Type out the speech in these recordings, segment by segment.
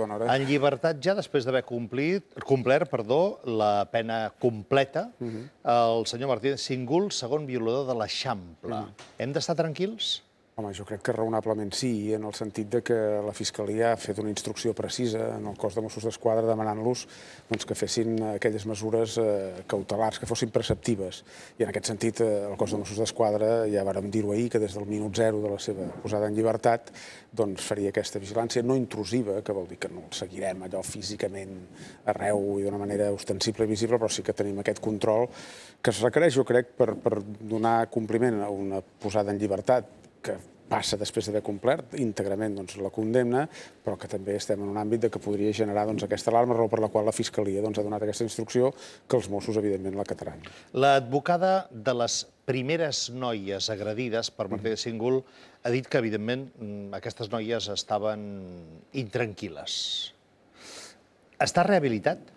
Bona hora. En llibertat ja, després d'haver complert perdó, la pena completa, uh mhm. -huh. el senyor Martínez Singul, segon violador de l'Eixample. Uh mhm. -huh. Hem d'estar tranquils? Home, jo crec que raonablement sí, en el sentit de que la Fiscalia ha fet una instrucció precisa en el cos de Mossos d'Esquadra demanant-los doncs, que fessin aquelles mesures eh, cautelars, que fossin preceptives. I en aquest sentit, eh, el cos de Mossos d'Esquadra, ja vàrem dir-ho ahir, que des del minut zero de la seva posada en llibertat doncs, faria aquesta vigilància no intrusiva, que vol dir que no el seguirem allò físicament arreu i d'una manera ostensible i visible, però sí que tenim aquest control que es requereix, jo crec, per, per donar compliment a una posada en llibertat que passa després d'haver complert íntegrament doncs, la condemna, però que també estem en un àmbit de que podria generar doncs, aquesta alarma, raó per la qual la Fiscalia doncs, ha donat aquesta instrucció que els Mossos, evidentment, la cataran. L'advocada de les primeres noies agredides per Martí de Síngol ha dit que, evidentment, mm, aquestes noies estaven intranquil·les. Està rehabilitat?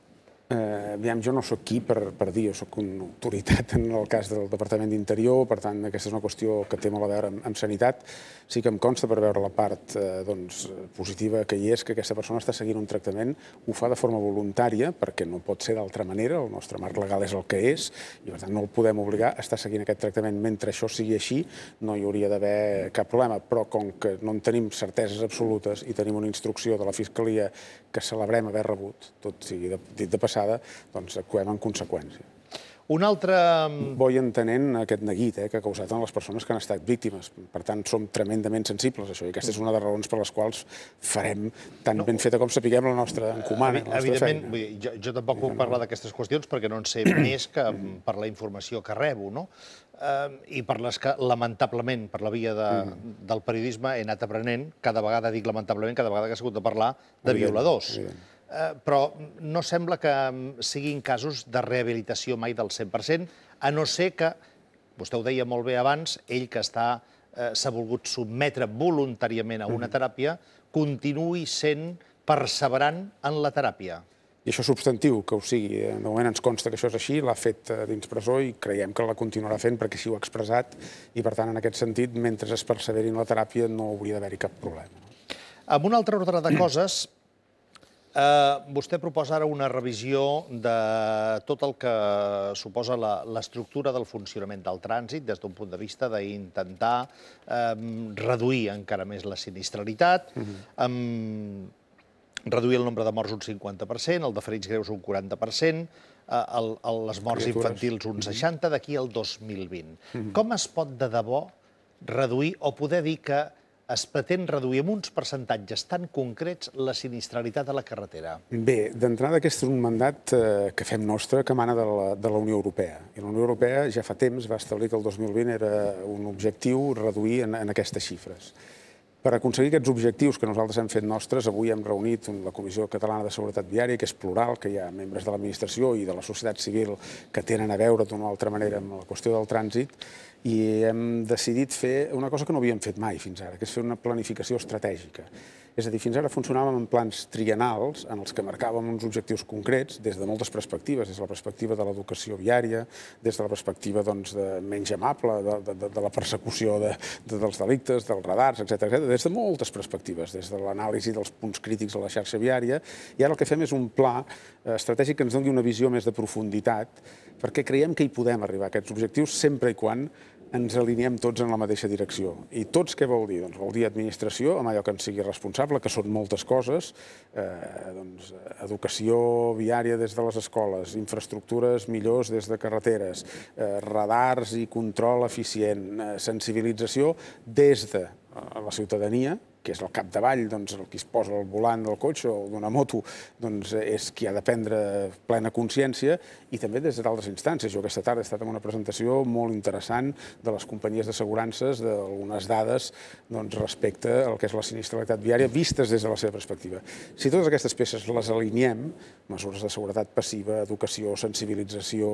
Eh, aviam, jo no sóc qui per, per dir, jo sóc una autoritat en el cas del Departament d'Interior, per tant, aquesta és una qüestió que té molt a veure amb, amb sanitat. Sí que em consta per veure la part eh, doncs, positiva que hi és, que aquesta persona està seguint un tractament, ho fa de forma voluntària, perquè no pot ser d'altra manera, el nostre marc legal és el que és, i per tant no el podem obligar a estar seguint aquest tractament. Mentre això sigui així, no hi hauria d'haver cap problema, però com que no en tenim certeses absolutes i tenim una instrucció de la Fiscalia que celebrem haver rebut, tot sigui de, de passar passada, doncs actuem en conseqüència. Un altre... Mm, Voy entenent aquest neguit eh, que ha causat en les persones que han estat víctimes. Per tant, som tremendament sensibles a això i aquesta és una de les raons per les quals farem tan no. ben feta com sapiguem la nostra encomana. Evi la nostra evidentment, feina. Vull dir, jo, jo tampoc puc parlar d'aquestes qüestions perquè no en sé més que mm. per la informació que rebo, no? i per les que, lamentablement, per la via de, mm. del periodisme, he anat aprenent, cada vegada dic lamentablement, cada vegada que he sigut de parlar de evident, violadors. Evident Eh, però no sembla que mm, siguin casos de rehabilitació mai del 100%, a no ser que, vostè ho deia molt bé abans, ell que està eh, s'ha volgut sotmetre voluntàriament a una mm-hmm. teràpia, continuï sent perseverant en la teràpia. I això és substantiu, que ho sigui. Eh? De moment ens consta que això és així, l'ha fet eh, dins presó i creiem que la continuarà fent perquè així ho ha expressat i, per tant, en aquest sentit, mentre es en la teràpia no hauria d'haver-hi cap problema. Amb un altre ordre de coses, Eh, vostè proposa ara una revisió de tot el que suposa l'estructura del funcionament del trànsit des d'un punt de vista d'intentar reduir encara més la sinistralitat, mhm. reduir el nombre de morts un 50%, el de ferits greus un 40%, eh, les morts infantils un 60% mhm. d'aquí al 2020. Mhm. Com es pot de debò reduir o poder dir que es pretén reduir amb uns percentatges tan concrets la sinistralitat a la carretera? Bé, d'entrada aquest és un mandat eh, que fem nostre que mana de la, de la Unió Europea. I la Unió Europea ja fa temps va establir que el 2020 era un objectiu reduir en, en aquestes xifres. Per aconseguir aquests objectius que nosaltres hem fet nostres, avui hem reunit la Comissió Catalana de Seguretat Viària, que és plural, que hi ha membres de l'administració i de la societat civil que tenen a veure d'una altra manera amb la qüestió del trànsit, i hem decidit fer una cosa que no havíem fet mai fins ara, que és fer una planificació estratègica. És a dir, fins ara funcionàvem en plans trienals, en els que marcàvem uns objectius concrets des de moltes perspectives, des de la perspectiva de l'educació viària, des de la perspectiva doncs, de menys amable, de, de, de, de la persecució de, de, dels delictes, dels radars, etc etc. des de moltes perspectives, des de l'anàlisi dels punts crítics a la xarxa viària, i ara el que fem és un pla eh, estratègic que ens doni una visió més de profunditat, perquè creiem que hi podem arribar a aquests objectius sempre i quan ens alineem tots en la mateixa direcció. I tots què vol dir? Doncs vol dir administració, amb allò que en sigui responsable, que són moltes coses, eh, doncs, educació viària des de les escoles, infraestructures millors des de carreteres, eh, radars i control eficient, eh, sensibilització des de eh, la ciutadania, que és el capdavall, doncs, el qui es posa al volant del cotxe o d'una moto, doncs, és qui ha de prendre plena consciència, i també des d'altres instàncies. Jo aquesta tarda he estat en una presentació molt interessant de les companyies d'assegurances, d'algunes dades doncs, respecte al que és la sinistralitat viària, vistes des de la seva perspectiva. Si totes aquestes peces les alineem, mesures de seguretat passiva, educació, sensibilització,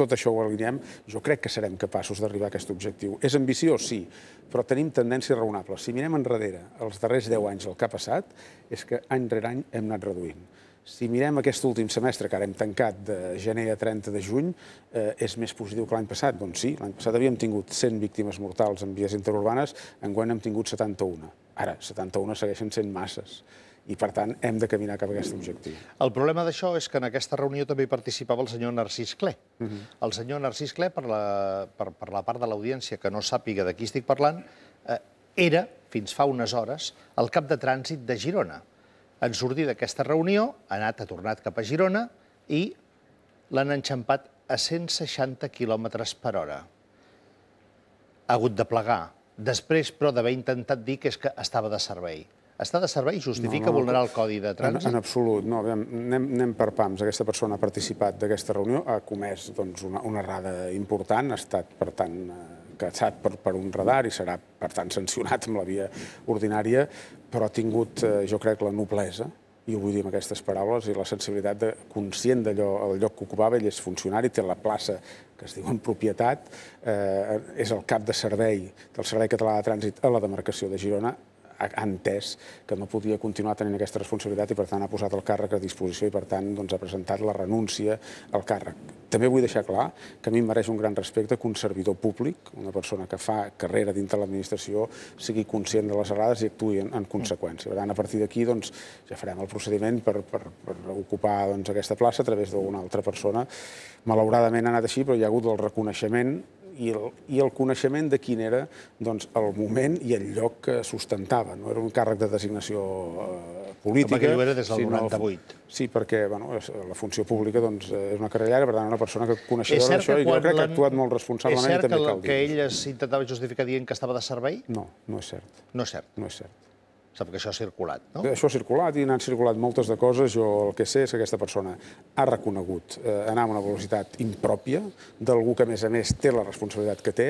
tot això ho alineem, jo crec que serem capaços d'arribar a aquest objectiu. És ambiciós, sí, però tenim tendències raonables. Si mirem enrere, els darrers 10 anys el que ha passat és que any rere any hem anat reduint. Si mirem aquest últim semestre, que ara hem tancat de gener a 30 de juny, eh, és més positiu que l'any passat? Doncs sí, l'any passat havíem tingut 100 víctimes mortals en vies interurbanes, en quan hem tingut 71. Ara, 71 segueixen sent masses i, per tant, hem de caminar cap a aquest objectiu. El problema d'això és que en aquesta reunió també participava el senyor Narcís Clé. Uh -huh. El senyor Narcís Clé, per la, per, per la part de l'audiència que no sàpiga de qui estic parlant, eh, era, fins fa unes hores, el cap de trànsit de Girona. En sortir d'aquesta reunió, ha anat, ha tornat cap a Girona i l'han enxampat a 160 km per hora. Ha hagut de plegar, després, però, d'haver intentat dir que és que estava de servei està de servei justifica no, no, vulnerar el codi de trànsit? En, en absolut, no. Aviam, anem, anem per pams. Aquesta persona ha participat d'aquesta reunió, ha comès doncs, una, una errada important, ha estat, per tant, eh, caçat per, per un radar i serà, per tant, sancionat amb la via ordinària, però ha tingut, eh, jo crec, la noblesa, i ho vull dir amb aquestes paraules, i la sensibilitat de, conscient d'allò, el lloc que ocupava, ell és funcionari, té la plaça que es diu en propietat, eh, és el cap de servei del Servei Català de Trànsit a la demarcació de Girona, ha entès que no podia continuar tenint aquesta responsabilitat i, per tant, ha posat el càrrec a disposició i, per tant, doncs, ha presentat la renúncia al càrrec. També vull deixar clar que a mi em mereix un gran respecte que un servidor públic, una persona que fa carrera dintre l'administració, sigui conscient de les errades i actuï en, en conseqüència. Per tant, a partir d'aquí doncs, ja farem el procediment per, per, per ocupar doncs, aquesta plaça a través d'una altra persona. Malauradament ha anat així, però hi ha hagut el reconeixement i el, i el coneixement de quin era doncs, el moment i el lloc que sustentava. No era un càrrec de designació eh, política. Perquè ho era des del 98. Sí, perquè bueno, la funció pública doncs, és una carrera llarga, per tant, una persona que coneixia d'això i jo crec que ha actuat molt responsablement i també cal dir. És cert que ell s'intentava justificar dient que estava de servei? No, no és cert. No és cert. No és cert. Sap que això ha circulat, no? Això ha circulat i n'han circulat moltes de coses. Jo el que sé és que aquesta persona ha reconegut eh, anar amb una velocitat impròpia d'algú que, a més a més, té la responsabilitat que té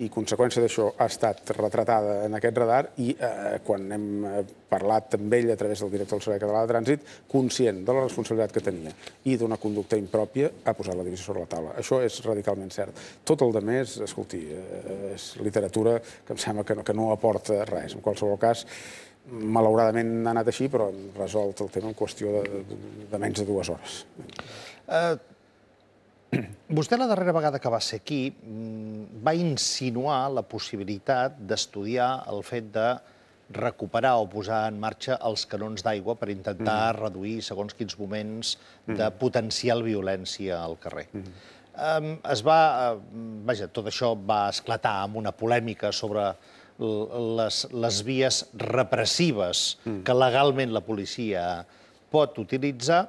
i, conseqüència d'això, ha estat retratada en aquest radar i, eh, quan hem eh, parlat amb ell a través del director del Servei Català de Trànsit, conscient de la responsabilitat que tenia i d'una conducta impròpia, ha posat la divisió sobre la taula. Això és radicalment cert. Tot el de més, escolti, eh, és literatura que em sembla que no, que no aporta res. En qualsevol cas, malauradament ha anat així, però hem resolt el tema en qüestió de, de menys de dues hores. Eh, vostè la darrera vegada que va ser aquí mm, va insinuar la possibilitat d'estudiar el fet de recuperar o posar en marxa els canons d'aigua per intentar mm reduir segons quins moments mm. de potencial violència al carrer. Mm es va... Eh, vaja, tot això va esclatar amb una polèmica sobre les, les vies repressives mm. que legalment la policia pot utilitzar.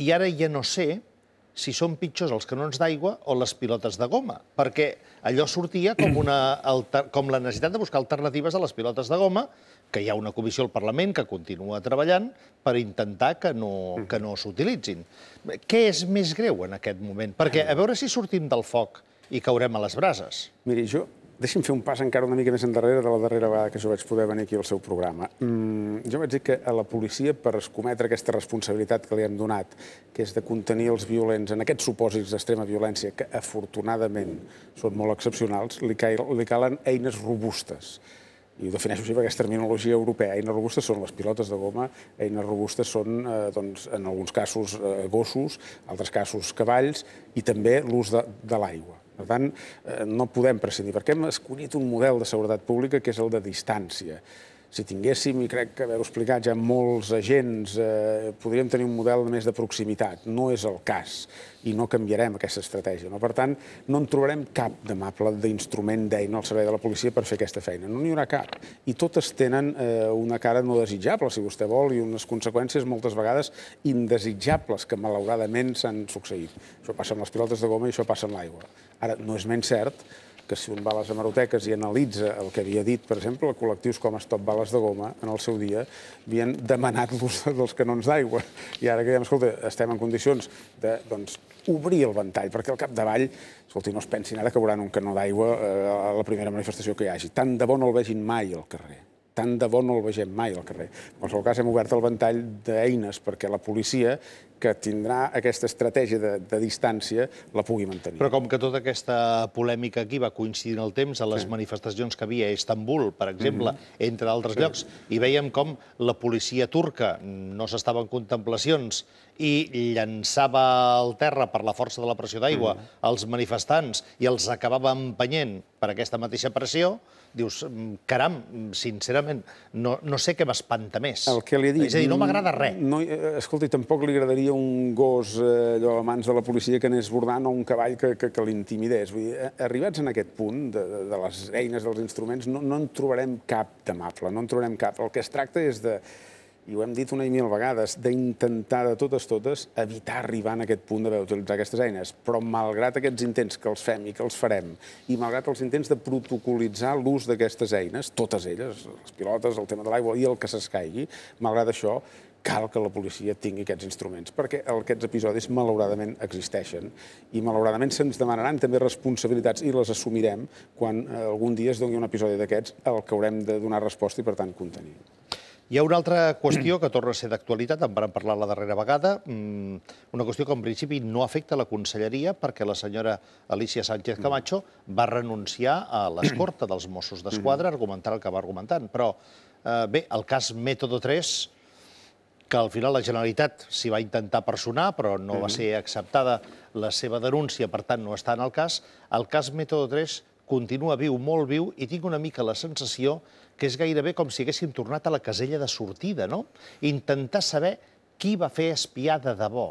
I ara ja no sé si són pitjors els canons d'aigua o les pilotes de goma, perquè allò sortia com, una alter... com la necessitat de buscar alternatives a les pilotes de goma, que hi ha una comissió al Parlament que continua treballant per intentar que no, mm. que no s'utilitzin. Què és més greu en aquest moment? Perquè a veure si sortim del foc i caurem a les brases. Miri, jo Deixi'm fer un pas encara una mica més endarrere de la darrera vegada que jo vaig poder venir aquí al seu programa. Mm, jo vaig dir que a la policia, per escometre aquesta responsabilitat que li hem donat, que és de contenir els violents en aquests supòsits d'extrema violència, que afortunadament són molt excepcionals, li, li calen eines robustes i ho defineixo així per aquesta terminologia europea. Eines robustes són les pilotes de goma, eines robustes són, eh, doncs, en alguns casos, eh, gossos, en altres casos, cavalls, i també l'ús de, de l'aigua. Per tant, eh, no podem prescindir, perquè hem escollit un model de seguretat pública que és el de distància si tinguéssim, i crec que haver-ho explicat ja molts agents, eh, podríem tenir un model més de proximitat. No és el cas i no canviarem aquesta estratègia. No? Per tant, no en trobarem cap de mapa d'instrument d'eina al servei de la policia per fer aquesta feina. No n'hi haurà cap. I totes tenen eh, una cara no desitjable, si vostè vol, i unes conseqüències moltes vegades indesitjables que malauradament s'han succeït. Això passa amb les pilotes de goma i això passa amb l'aigua. Ara, no és menys cert que si un va a les hemeroteques i analitza el que havia dit, per exemple, col·lectius com Stop Bales de Goma, en el seu dia, havien demanat l'ús dels canons d'aigua. I ara que diem, escolta, estem en condicions de doncs, obrir el ventall, perquè al capdavall, escolti, no es pensin ara que veuran un canó d'aigua eh, a la primera manifestació que hi hagi. Tant de bo no el vegin mai al carrer tant de bo no el vegem mai al carrer. En qualsevol cas, hem obert el ventall d'eines perquè la policia, que tindrà aquesta estratègia de, de distància, la pugui mantenir. Però com que tota aquesta polèmica aquí va coincidir en el temps, a les sí. manifestacions que havia a Istanbul, per exemple, mm -hmm. entre altres sí. llocs, i veiem com la policia turca no s'estava en contemplacions i llançava al terra per la força de la pressió d'aigua mm -hmm. els manifestants i els acabava empenyent per aquesta mateixa pressió, dius, mm, caram, mm, sincerament, no, no sé què m'espanta més. El que li he dit... És a dir, no m'agrada res. No, eh, escolta, tampoc li agradaria un gos eh, allò, a mans de la policia que anés bordant o un cavall que, que, que l'intimidés. Vull dir, arribats en aquest punt de, de, de les eines, dels instruments, no, no en trobarem cap d'amable, no en trobarem cap. El que es tracta és de i ho hem dit una i mil vegades, d'intentar de totes totes evitar arribar en aquest punt d'haver utilitzar aquestes eines. Però malgrat aquests intents que els fem i que els farem, i malgrat els intents de protocolitzar l'ús d'aquestes eines, totes elles, les pilotes, el tema de l'aigua i el que s'escaigui, malgrat això, cal que la policia tingui aquests instruments, perquè aquests episodis malauradament existeixen i malauradament se'ns demanaran també responsabilitats i les assumirem quan eh, algun dia es doni un episodi d'aquests al que haurem de donar resposta i, per tant, contenir. Hi ha una altra qüestió que torna a ser d'actualitat, en vam parlar la darrera vegada, mm, una qüestió que en principi no afecta la conselleria perquè la senyora Alicia Sánchez mm. Camacho va renunciar a l'escorta dels Mossos d'Esquadra, mm-hmm. argumentant el que va argumentant. Però, eh, bé, el cas Método 3, que al final la Generalitat s'hi va intentar personar, però no va mm-hmm. ser acceptada la seva denúncia, per tant no està en el cas, el cas Método 3 continua viu, molt viu, i tinc una mica la sensació que que és gairebé com si haguessin tornat a la casella de sortida, no? Intentar saber qui va fer espiar de debò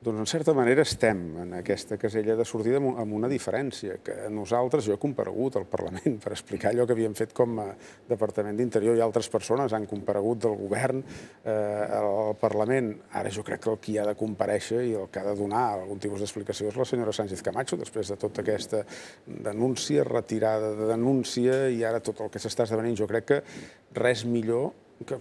doncs, en certa manera, estem en aquesta casella de sortida amb una diferència, que nosaltres, jo he comparegut al Parlament per explicar allò que havíem fet com a Departament d'Interior i altres persones han comparegut del govern eh, al Parlament. Ara jo crec que el qui ha de compareixer i el que ha de donar algun tipus d'explicació és la senyora Sánchez Camacho, després de tota aquesta denúncia, retirada de denúncia, i ara tot el que s'està esdevenint, jo crec que res millor que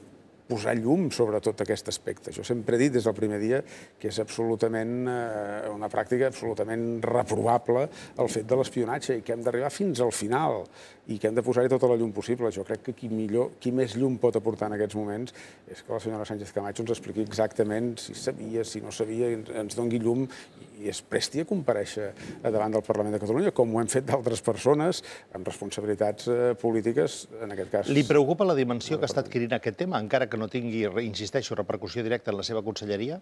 posar llum sobre tot aquest aspecte. Jo sempre he dit des del primer dia que és absolutament eh, una pràctica absolutament reprovable el fet de l'espionatge i que hem d'arribar fins al final i que hem de posar-hi tota la llum possible. Jo crec que qui, millor, qui més llum pot aportar en aquests moments és que la senyora Sánchez Camacho ens expliqui exactament si sabia, si no sabia, ens doni llum i es presti a compareixer davant del Parlament de Catalunya, com ho hem fet d'altres persones amb responsabilitats eh, polítiques, en aquest cas... Li preocupa la dimensió que està adquirint aquest tema, encara que no tingui, insisteixo, repercussió directa en la seva conselleria?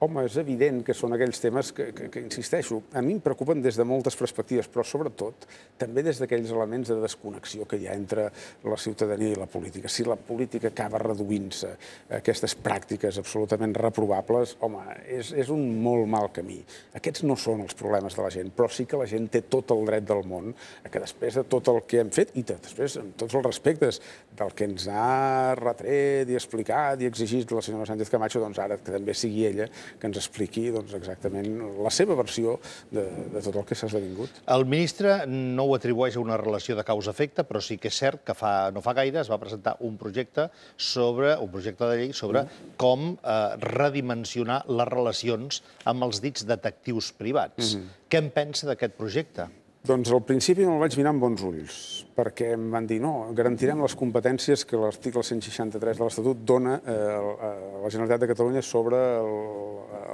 Home, és evident que són aquells temes que, que, que, insisteixo, a mi em preocupen des de moltes perspectives, però sobretot també des d'aquells elements de desconnexió que hi ha entre la ciutadania i la política. Si la política acaba reduint-se a aquestes pràctiques absolutament reprovables, home, és, és un molt mal camí. Aquests no són els problemes de la gent, però sí que la gent té tot el dret del món a que després de tot el que hem fet, i després amb tots els respectes del que ens ha retret i explicat i exigit la senyora Sánchez Camacho, doncs ara que també sigui ella que ens expliqui doncs, exactament la seva versió de, de tot el que s'ha esdevingut. El ministre no ho atribueix a una relació de causa-efecte, però sí que és cert que fa, no fa gaire es va presentar un projecte sobre un projecte de llei sobre mm. com eh, redimensionar les relacions amb els dits detectius privats. Mm Què en pensa d'aquest projecte? Doncs al principi me'l vaig mirar amb bons ulls, perquè em van dir no, garantirem les competències que l'article 163 de l'Estatut dona eh, a la Generalitat de Catalunya sobre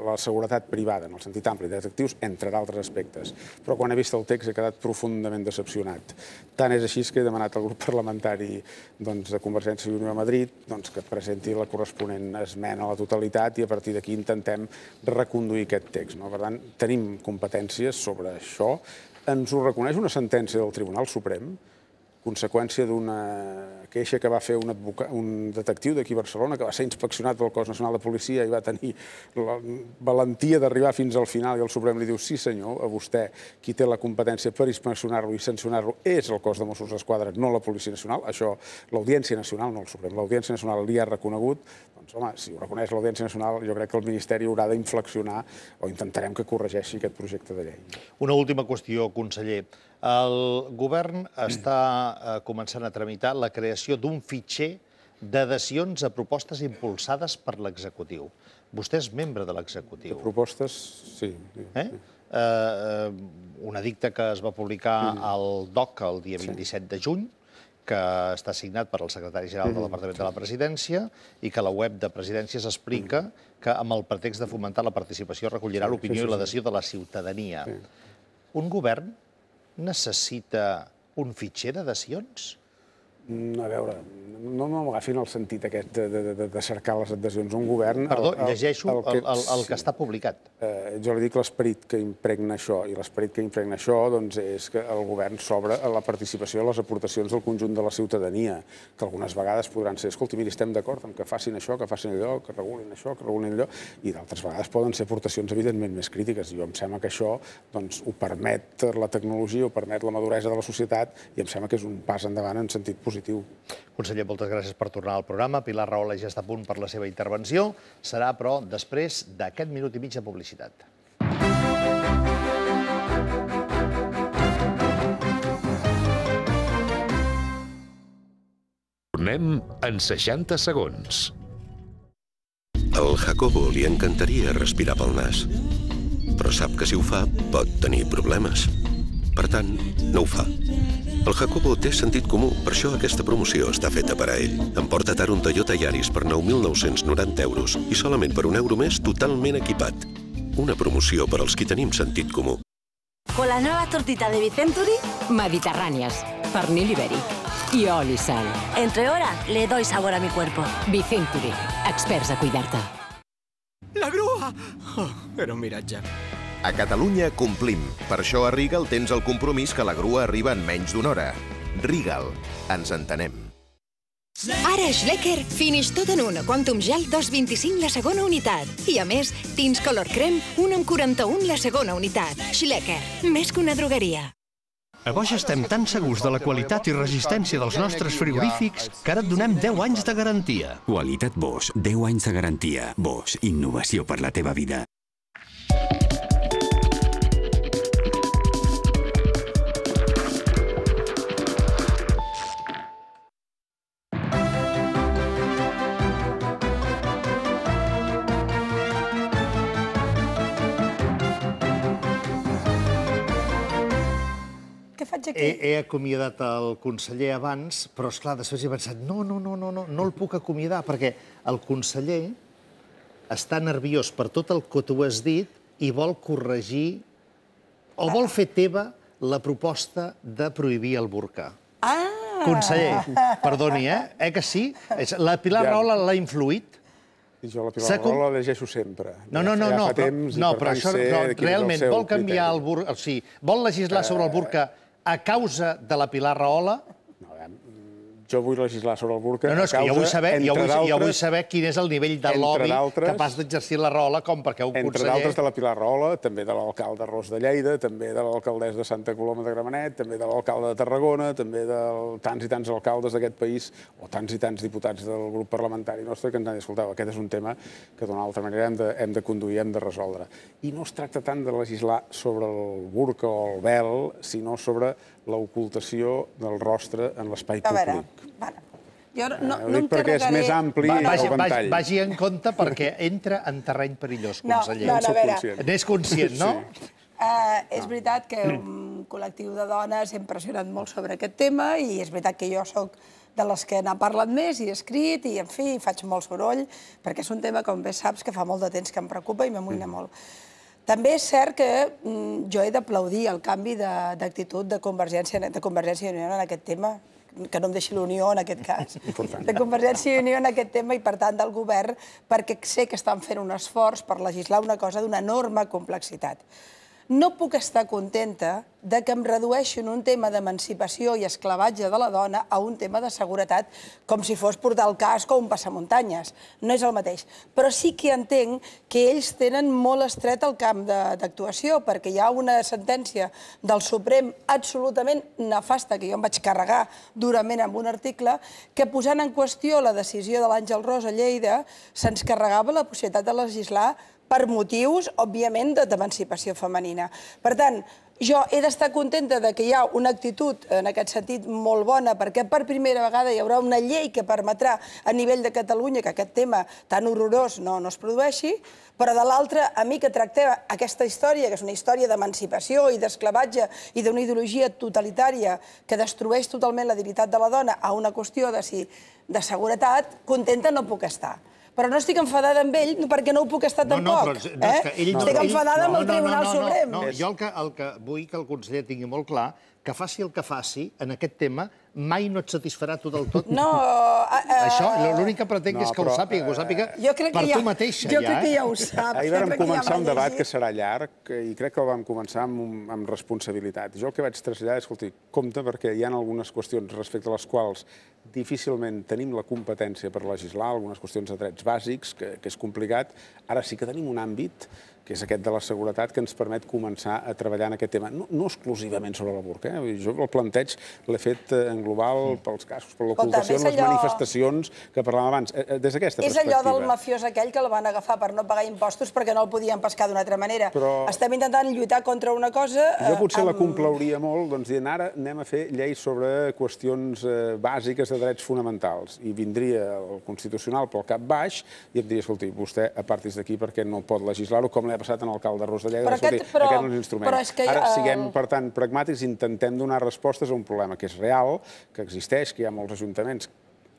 la seguretat privada, en el sentit ampli, dels entre d'altres aspectes. Però quan he vist el text he quedat profundament decepcionat. Tant és així que he demanat al grup parlamentari doncs, de Convergència i Unió a Madrid doncs, que presenti la corresponent esmena a la totalitat i a partir d'aquí intentem reconduir aquest text. No? Per tant, tenim competències sobre això, ens ho reconeix una sentència del Tribunal Suprem, conseqüència d'una queixa que va fer un, advocat, un detectiu d'aquí a Barcelona, que va ser inspeccionat pel Cos Nacional de Policia i va tenir la valentia d'arribar fins al final i el Suprem li diu, sí senyor, a vostè qui té la competència per inspeccionar-lo i sancionar-lo és el cos de Mossos d'Esquadra, no la Policia Nacional. Això l'Audiència Nacional, no el Suprem, l'Audiència Nacional li ha reconegut. Doncs home, si ho reconeix l'Audiència Nacional, jo crec que el Ministeri haurà d'inflexionar o intentarem que corregeixi aquest projecte de llei. Una última qüestió, conseller. El govern està eh, començant a tramitar la creació d'un fitxer d'adhesions a propostes impulsades per l'executiu. Vostè és membre de l'executiu. De propostes, sí. Eh? eh? eh? Un edicte que es va publicar al DOC el dia 27 de juny, que està signat per el secretari general del Departament de la Presidència i que la web de Presidència explica mm. que amb el pretext de fomentar la participació recollirà l'opinió i l'adhesió de la ciutadania. Un govern necessita un fitxer de dacions? Mm, a veure, no, no m'agafin el sentit aquest de, de, de, de cercar les adhesions. Un govern... Perdó, el, el, llegeixo el, que, el, el que està publicat. Eh, jo li dic l'esperit que impregna això, i l'esperit que impregna això doncs, és que el govern s'obre a la participació a les aportacions del conjunt de la ciutadania, que algunes vegades podran ser, escolti, miri, estem d'acord amb que facin això, que facin allò, que regulin això, que regulin allò, i d'altres vegades poden ser aportacions, evidentment, més crítiques. Jo em sembla que això doncs, ho permet la tecnologia, ho permet la maduresa de la societat, i em sembla que és un pas endavant en sentit positiu positiu. Conseller, moltes gràcies per tornar al programa. Pilar Rahola ja està a punt per la seva intervenció. Serà, però, després d'aquest minut i mig de publicitat. Tornem en 60 segons. Al Jacobo li encantaria respirar pel nas, però sap que si ho fa pot tenir problemes. Per tant, no ho fa. El Jacobo té sentit comú, per això aquesta promoció està feta per a ell. Em porta tard un Toyota Yaris per 9.990 euros i solament per un euro més totalment equipat. Una promoció per als qui tenim sentit comú. Con la nueva tortita de Vicenturi, mediterráneas, pernil ibèric i oli sal. Entre hora, le doy sabor a mi cuerpo. Vicenturi, experts a cuidar-te. La grua! Oh, era un miratge. A Catalunya complim. Per això a Rigal tens el compromís que la grua arriba en menys d'una hora. Rigal. Ens entenem. Ara Schlecker, finish tot en una Quantum Gel 225 la segona unitat. I a més, tins Color Crem, un amb 41 la segona unitat. Schlecker, més que una drogueria. A Bosch estem tan segurs de la qualitat i resistència dels nostres frigorífics que ara et donem 10 anys de garantia. Qualitat Bosch, 10 anys de garantia. Bosch, innovació per la teva vida. veig aquí... He, he acomiadat el conseller abans, però, és clar després he pensat, no, no, no, no, no, no el puc acomiadar, perquè el conseller està nerviós per tot el que tu has dit i vol corregir o ah. vol fer teva la proposta de prohibir el burcà. Ah! Conseller, perdoni, eh? Eh que sí? La Pilar ja. Rahola l'ha influït? jo la Pilar com... Rahola la llegeixo sempre. No, no, no, ja no, però, no, però això no, realment vol canviar criteri. el burca... O sigui, vol legislar sobre el burca... Uh a causa de la Pilar Rahola jo vull legislar sobre el burca... No, no, és que jo vull, saber, jo, vull, jo vull saber quin és el nivell de lobby capaç d'exercir la Rola com perquè un entre conseller... Entre d'altres de la Pilar Rola, també de l'alcalde Ros de Lleida, també de l'alcaldessa de Santa Coloma de Gramenet, també de l'alcalde de Tarragona, també de tants i tants alcaldes d'aquest país o tants i tants diputats del grup parlamentari nostre que ens han dit, escolteu, aquest és un tema que d'una altra manera hem de, hem de conduir, hem de resoldre. I no es tracta tant de legislar sobre el burca o el vel, sinó sobre l'ocultació del rostre en l'espai públic. Vale. Jo no, eh, no, no em perquè és més ampli va, vagi, el ventall. Vagi, vagi en compte perquè entra en terreny perillós, conseller. No, no, no, a veure... N'és conscient, no? Sí. Uh, és veritat que un col·lectiu de dones hem pressionat molt sobre aquest tema i és veritat que jo sóc de les que n'ha parlat més i he escrit i, en fi, faig molt soroll perquè és un tema, com bé saps, que fa molt de temps que em preocupa i m'amoïna mm. molt. També és cert que mm, jo he d'aplaudir el canvi d'actitud de, de, Convergència, de Convergència i Unió en aquest tema, que no em deixi l'Unió en aquest cas, de Convergència i Unió en aquest tema i per tant del govern, perquè sé que estan fent un esforç per legislar una cosa d'una enorme complexitat no puc estar contenta de que em redueixin un tema d'emancipació i esclavatge de la dona a un tema de seguretat, com si fos portar el casc o un passamuntanyes. No és el mateix. Però sí que entenc que ells tenen molt estret el camp d'actuació, perquè hi ha una sentència del Suprem absolutament nefasta, que jo em vaig carregar durament amb un article, que posant en qüestió la decisió de l'Àngel Ros a Lleida, se'ns carregava la possibilitat de legislar per motius, òbviament, d'emancipació femenina. Per tant, jo he d'estar contenta de que hi ha una actitud, en aquest sentit, molt bona, perquè per primera vegada hi haurà una llei que permetrà a nivell de Catalunya que aquest tema tan horrorós no, no es produeixi, però de l'altra, a mi que tractem aquesta història, que és una història d'emancipació i d'esclavatge i d'una ideologia totalitària que destrueix totalment la dignitat de la dona a una qüestió de, si, de seguretat, contenta no puc estar però no estic enfadada amb ell perquè no ho puc estar tampoc. eh? és que ell... No, estic enfadada ell... amb el Tribunal no, no, no, Suprem. No, no, jo el que, el que vull que el conseller tingui molt clar que faci el que faci en aquest tema, mai no et satisfarà tu del tot. No... Uh, uh, Això, l'únic que pretenc no, és que però, ho eh, sàpiga, que ho sàpiga uh, per tu ja, mateixa. Jo ja, crec que ja ho sap. Ahir vam començar ja un debat que serà llarg i crec que ho vam començar amb, amb responsabilitat. Jo el que vaig traslladar és, escolti, compte perquè hi ha algunes qüestions respecte a les quals difícilment tenim la competència per legislar algunes qüestions de drets bàsics, que, que és complicat. Ara sí que tenim un àmbit que és aquest de la seguretat, que ens permet començar a treballar en aquest tema. No, no exclusivament sobre la burca, eh? jo el planteig l'he fet eh, en global mm. pels casos, per l'ocultació, les allò... manifestacions que parlàvem abans, eh, eh, des d'aquesta perspectiva. És allò del mafiós aquell que el van agafar per no pagar impostos perquè no el podien pescar d'una altra manera. Però... Estem intentant lluitar contra una cosa... Eh, jo potser amb... la complauria molt, doncs dient ara anem a fer lleis sobre qüestions eh, bàsiques de drets fonamentals i vindria el Constitucional pel cap baix i em diria, escolti, vostè a partir d'aquí perquè no pot legislar-ho com l'he d'haver passat en l'alcalde Rus de Lleida. de aquest, sortir, però, aquest no és instrument. Però és que, Ara, eh, siguem, per tant, pragmàtics, intentem donar respostes a un problema que és real, que existeix, que hi ha molts ajuntaments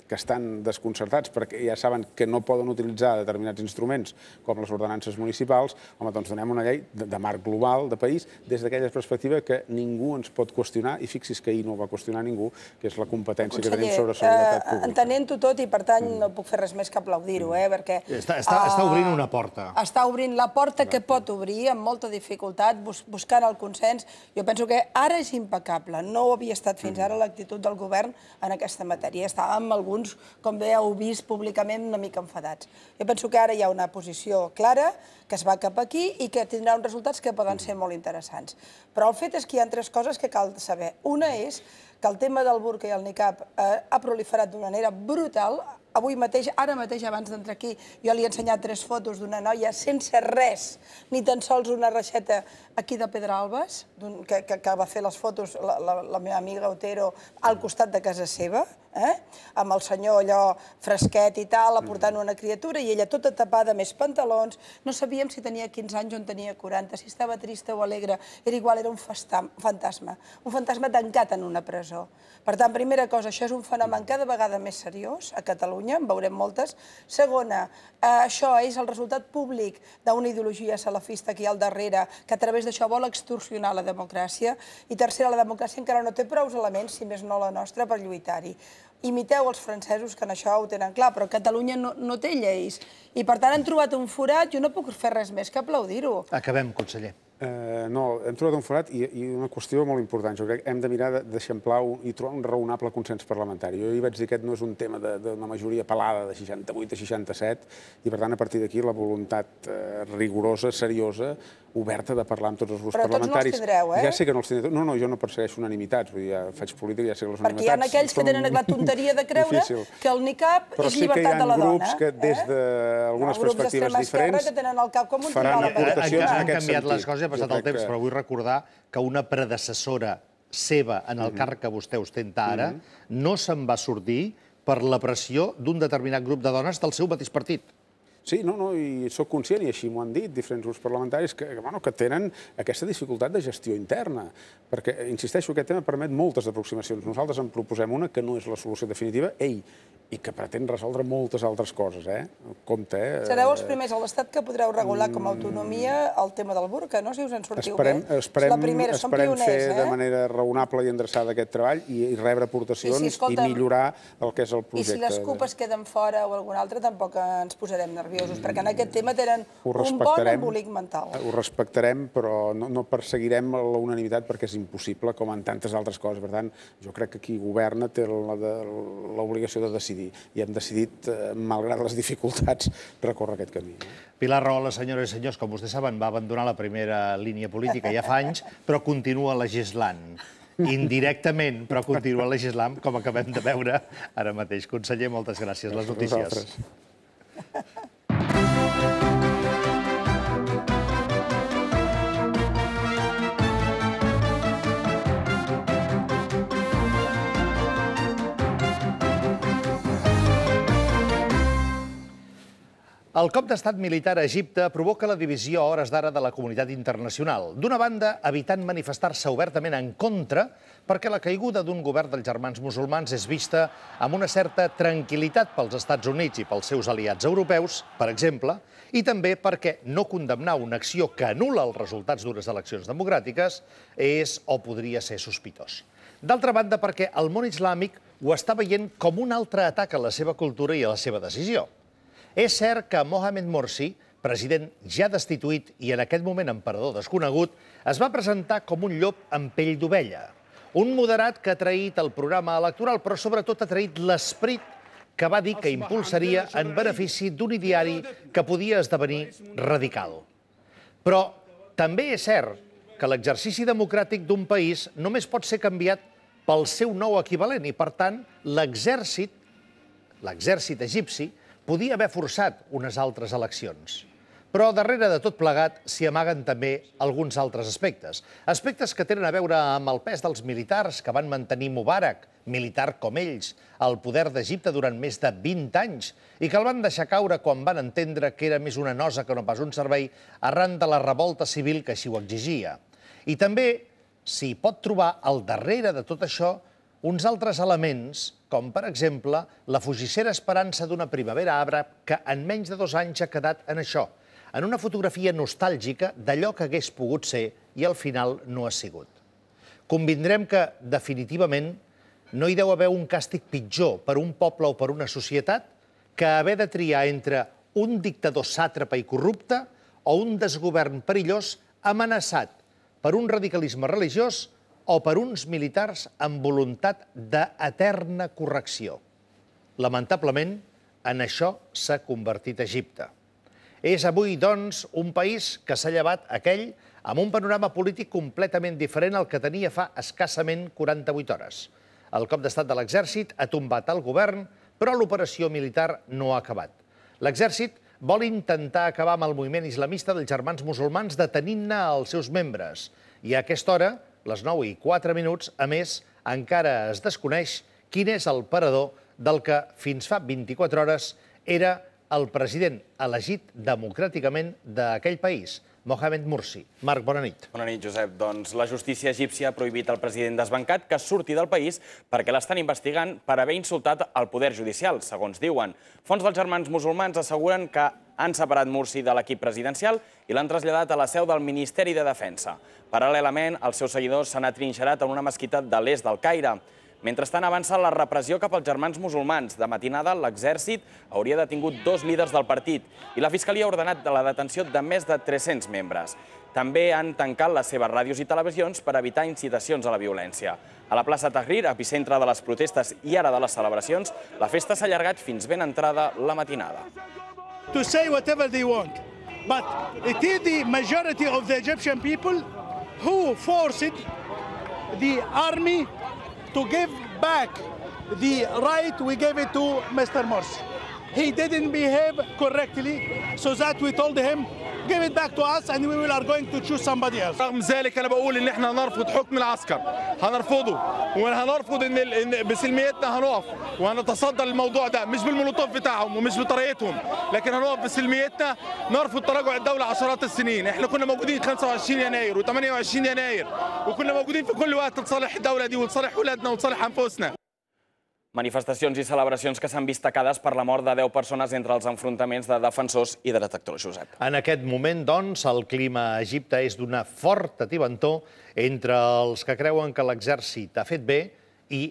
que estan desconcertats perquè ja saben que no poden utilitzar determinats instruments com les ordenances municipals, home, doncs donem una llei de, de marc global, de país, des d'aquella perspectiva que ningú ens pot qüestionar, i fixi's que ahir no ho va qüestionar ningú, que és la competència Conseller, que tenim sobre seguretat pública. Eh, Entenent-ho tot, i per tant mm. no puc fer res més que aplaudir-ho, eh, perquè... Està, està, uh, està ah, obrint una porta. Està obrint la porta Exacte. que pot obrir amb molta dificultat, bus buscant el consens. Jo penso que ara és impecable, no ho havia estat fins mm. ara l'actitud del govern en aquesta matèria. Estàvem algú alguns, com bé heu vist públicament, una mica enfadats. Jo penso que ara hi ha una posició clara, que es va cap aquí i que tindrà uns resultats que poden ser molt interessants. Però el fet és que hi ha tres coses que cal saber. Una és que el tema del burca i el nicap eh, ha proliferat d'una manera brutal avui mateix, ara mateix, abans d'entrar aquí, jo li he ensenyat tres fotos d'una noia sense res, ni tan sols una reixeta aquí de Pedralbes, que, que, que va fer les fotos la, la, la meva amiga Otero al costat de casa seva, eh? amb el senyor allò fresquet i tal, mm. aportant una criatura, i ella tota tapada, més pantalons, no sabíem si tenia 15 anys o en tenia 40, si estava trista o alegre, era igual, era un fantasma, un fantasma tancat en una presó. Per tant, primera cosa, això és un fenomen cada vegada més seriós a Catalunya, Catalunya, en veurem moltes. Segona, eh, això és el resultat públic d'una ideologia salafista que hi ha al darrere, que a través d'això vol extorsionar la democràcia. I tercera, la democràcia encara no té prou elements, si més no la nostra, per lluitar-hi imiteu els francesos, que en això ho tenen clar, però Catalunya no, no té lleis. I, per tant, han trobat un forat, jo no puc fer res més que aplaudir-ho. Acabem, conseller. Eh, no, hem trobat un forat i, i una qüestió molt important. Jo crec que hem de mirar d'eixamplar i trobar un raonable consens parlamentari. Jo hi vaig dir que aquest no és un tema d'una majoria pelada de 68 a 67 i, per tant, a partir d'aquí la voluntat eh, rigorosa, seriosa, oberta de parlar amb tots els grups Però parlamentaris. Però tots no els tindreu, eh? Ja sé que no els tindreu. No, no, jo no persegueixo unanimitats, vull dir, ja faig política, ja sé que les unanimitats... Perquè hi ha aquells que tenen la tonteria de creure que el NICAP és llibertat de la dona. Però sí que hi ha grups que, des eh? d'algunes de perspectives diferents, que tenen cap com un faran aportacions en aquest sentit. Han canviat les coses ha passat el temps, que... però vull recordar que una predecessora seva en el mm -hmm. càrrec que vostè ostenta ara mm -hmm. no se'n va sortir per la pressió d'un determinat grup de dones del seu mateix partit. Sí, no, no, i sóc conscient, i així m'ho han dit diferents grups parlamentaris, que, que, bueno, que tenen aquesta dificultat de gestió interna, perquè, insisteixo, aquest tema permet moltes aproximacions. Nosaltres en proposem una que no és la solució definitiva. Ei, i que pretén resoldre moltes altres coses, eh? Compte, eh? Sereu els eh, primers a l'Estat que podreu regular com a autonomia mm. el tema del burca, no? Si us en sortiu esperem, bé. Esperem, la primera, esperem pioners, fer eh? de manera raonable i endreçada aquest treball i, i rebre aportacions I, si, escolta, i millorar el que és el projecte. I si les eh? cupes queden fora o alguna altra, tampoc ens posarem nerviosos, mm, perquè en aquest tema tenen un bon embolic mental. Ho respectarem, però no, no perseguirem la unanimitat perquè és impossible, com en tantes altres coses. Per tant, jo crec que qui governa té l'obligació de decidir decidir. I hem decidit, eh, malgrat les dificultats, recórrer aquest camí. Pilar Rahola, senyores i senyors, com vostès saben, va abandonar la primera línia política ja fa anys, però continua legislant indirectament, però continua legislant, com acabem de veure ara mateix. Conseller, moltes gràcies. Les notícies. El cop d'estat militar a Egipte provoca la divisió a hores d'ara de la comunitat internacional. D'una banda, evitant manifestar-se obertament en contra perquè la caiguda d'un govern dels germans musulmans és vista amb una certa tranquil·litat pels Estats Units i pels seus aliats europeus, per exemple, i també perquè no condemnar una acció que anula els resultats d'unes eleccions democràtiques és o podria ser sospitós. D'altra banda, perquè el món islàmic ho està veient com un altre atac a la seva cultura i a la seva decisió. És cert que Mohamed Morsi, president ja destituït i en aquest moment emperador desconegut, es va presentar com un llop amb pell d'ovella. Un moderat que ha traït el programa electoral, però sobretot ha traït l'esprit que va dir que impulsaria en benefici d'un ideari que podia esdevenir radical. Però també és cert que l'exercici democràtic d'un país només pot ser canviat pel seu nou equivalent i, per tant, l'exèrcit l'exèrcit egipci podia haver forçat unes altres eleccions. Però darrere de tot plegat s'hi amaguen també alguns altres aspectes. Aspectes que tenen a veure amb el pes dels militars que van mantenir Mubarak, militar com ells, al el poder d'Egipte durant més de 20 anys i que el van deixar caure quan van entendre que era més una nosa que no pas un servei arran de la revolta civil que així ho exigia. I també s'hi pot trobar al darrere de tot això uns altres elements, com per exemple la fugissera esperança d'una primavera arbre que en menys de dos anys ha quedat en això, en una fotografia nostàlgica d'allò que hagués pogut ser i al final no ha sigut. Convindrem que, definitivament, no hi deu haver un càstig pitjor per un poble o per una societat que haver de triar entre un dictador sàtrapa i corrupte o un desgovern perillós amenaçat per un radicalisme religiós o per uns militars amb voluntat d'eterna correcció. Lamentablement, en això s'ha convertit Egipte. És avui, doncs, un país que s'ha llevat aquell amb un panorama polític completament diferent al que tenia fa escassament 48 hores. El cop d'estat de l'exèrcit ha tombat el govern, però l'operació militar no ha acabat. L'exèrcit vol intentar acabar amb el moviment islamista dels germans musulmans detenint-ne els seus membres. I a aquesta hora, les 9 i 4 minuts. A més, encara es desconeix quin és el parador del que fins fa 24 hores era el president elegit democràticament d'aquell país, Mohamed Mursi. Marc, bona nit. Bona nit, Josep. Doncs la justícia egípcia ha prohibit al president desbancat que surti del país perquè l'estan investigant per haver insultat el poder judicial, segons diuen. Fons dels germans musulmans asseguren que han separat Mursi de l'equip presidencial i l'han traslladat a la seu del Ministeri de Defensa. Paral·lelament, els seus seguidors s'han atrinxerat en una mesquita de l'est del Caire. Mentrestant avança la repressió cap als germans musulmans. De matinada, l'exèrcit hauria detingut dos líders del partit i la Fiscalia ha ordenat la detenció de més de 300 membres. També han tancat les seves ràdios i televisions per evitar incitacions a la violència. A la plaça Tahrir, epicentre de les protestes i ara de les celebracions, la festa s'ha allargat fins ben entrada la matinada. to say whatever they want. But it is the majority of the Egyptian people who forced the army to give back the right we gave it to Mr. Morsi. He didn't behave correctly, so that we told him give it back to us and we will are going to choose somebody else. رغم ذلك انا بقول ان احنا هنرفض حكم العسكر هنرفضه وهنرفض ان, إن بسلميتنا هنقف وهنتصدى للموضوع ده مش بالمولوتوف بتاعهم ومش بطريقتهم لكن هنقف بسلميتنا نرفض تراجع الدوله عشرات السنين احنا كنا موجودين 25 يناير و28 يناير وكنا موجودين في كل وقت لصالح الدوله دي ولصالح اولادنا ولصالح انفسنا Manifestacions i celebracions que s'han vist tacades per la mort de 10 persones entre els enfrontaments de defensors i de detectors, Josep. En aquest moment, doncs, el clima a Egipte és d'una forta tibentor entre els que creuen que l'exèrcit ha fet bé i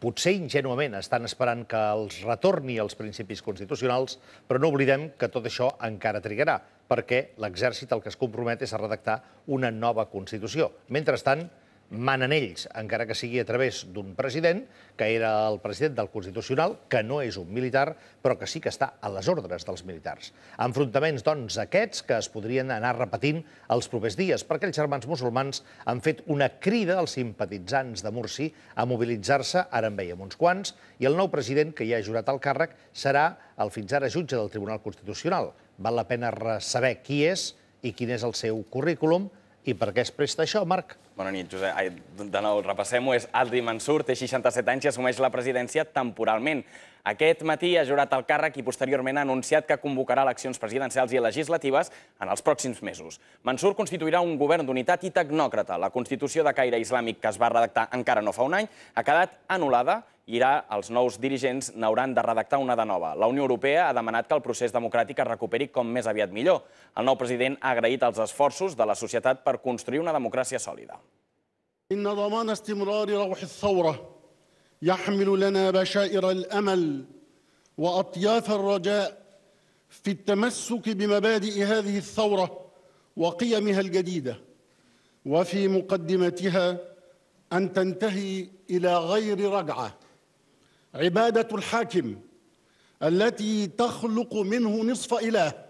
potser ingenuament estan esperant que els retorni els principis constitucionals, però no oblidem que tot això encara trigarà, perquè l'exèrcit el que es compromet és a redactar una nova Constitució. Mentrestant, manen ells, encara que sigui a través d'un president, que era el president del Constitucional, que no és un militar, però que sí que està a les ordres dels militars. Enfrontaments, doncs, aquests que es podrien anar repetint els propers dies, perquè els germans musulmans han fet una crida als simpatitzants de Mursi a mobilitzar-se, ara en veiem uns quants, i el nou president, que ja ha jurat el càrrec, serà el fins ara jutge del Tribunal Constitucional. Val la pena saber qui és i quin és el seu currículum, i per què es presta això, Marc? Bona nit, Josep. Ai, de nou, repassem-ho. És Aldi Mansur, té 67 anys i assumeix la presidència temporalment. Aquest matí ha jurat el càrrec i posteriorment ha anunciat que convocarà eleccions presidencials i legislatives en els pròxims mesos. Mansur constituirà un govern d'unitat i tecnòcrata. La Constitució de caire islàmic que es va redactar encara no fa un any ha quedat anul·lada i ara els nous dirigents n'hauran de redactar una de nova. La Unió Europea ha demanat que el procés democràtic es recuperi com més aviat millor. El nou president ha agraït els esforços de la societat per construir una democràcia sòlida. يحمل لنا بشائر الامل واطياف الرجاء في التمسك بمبادئ هذه الثوره وقيمها الجديده وفي مقدمتها ان تنتهي الى غير رجعه عباده الحاكم التي تخلق منه نصف اله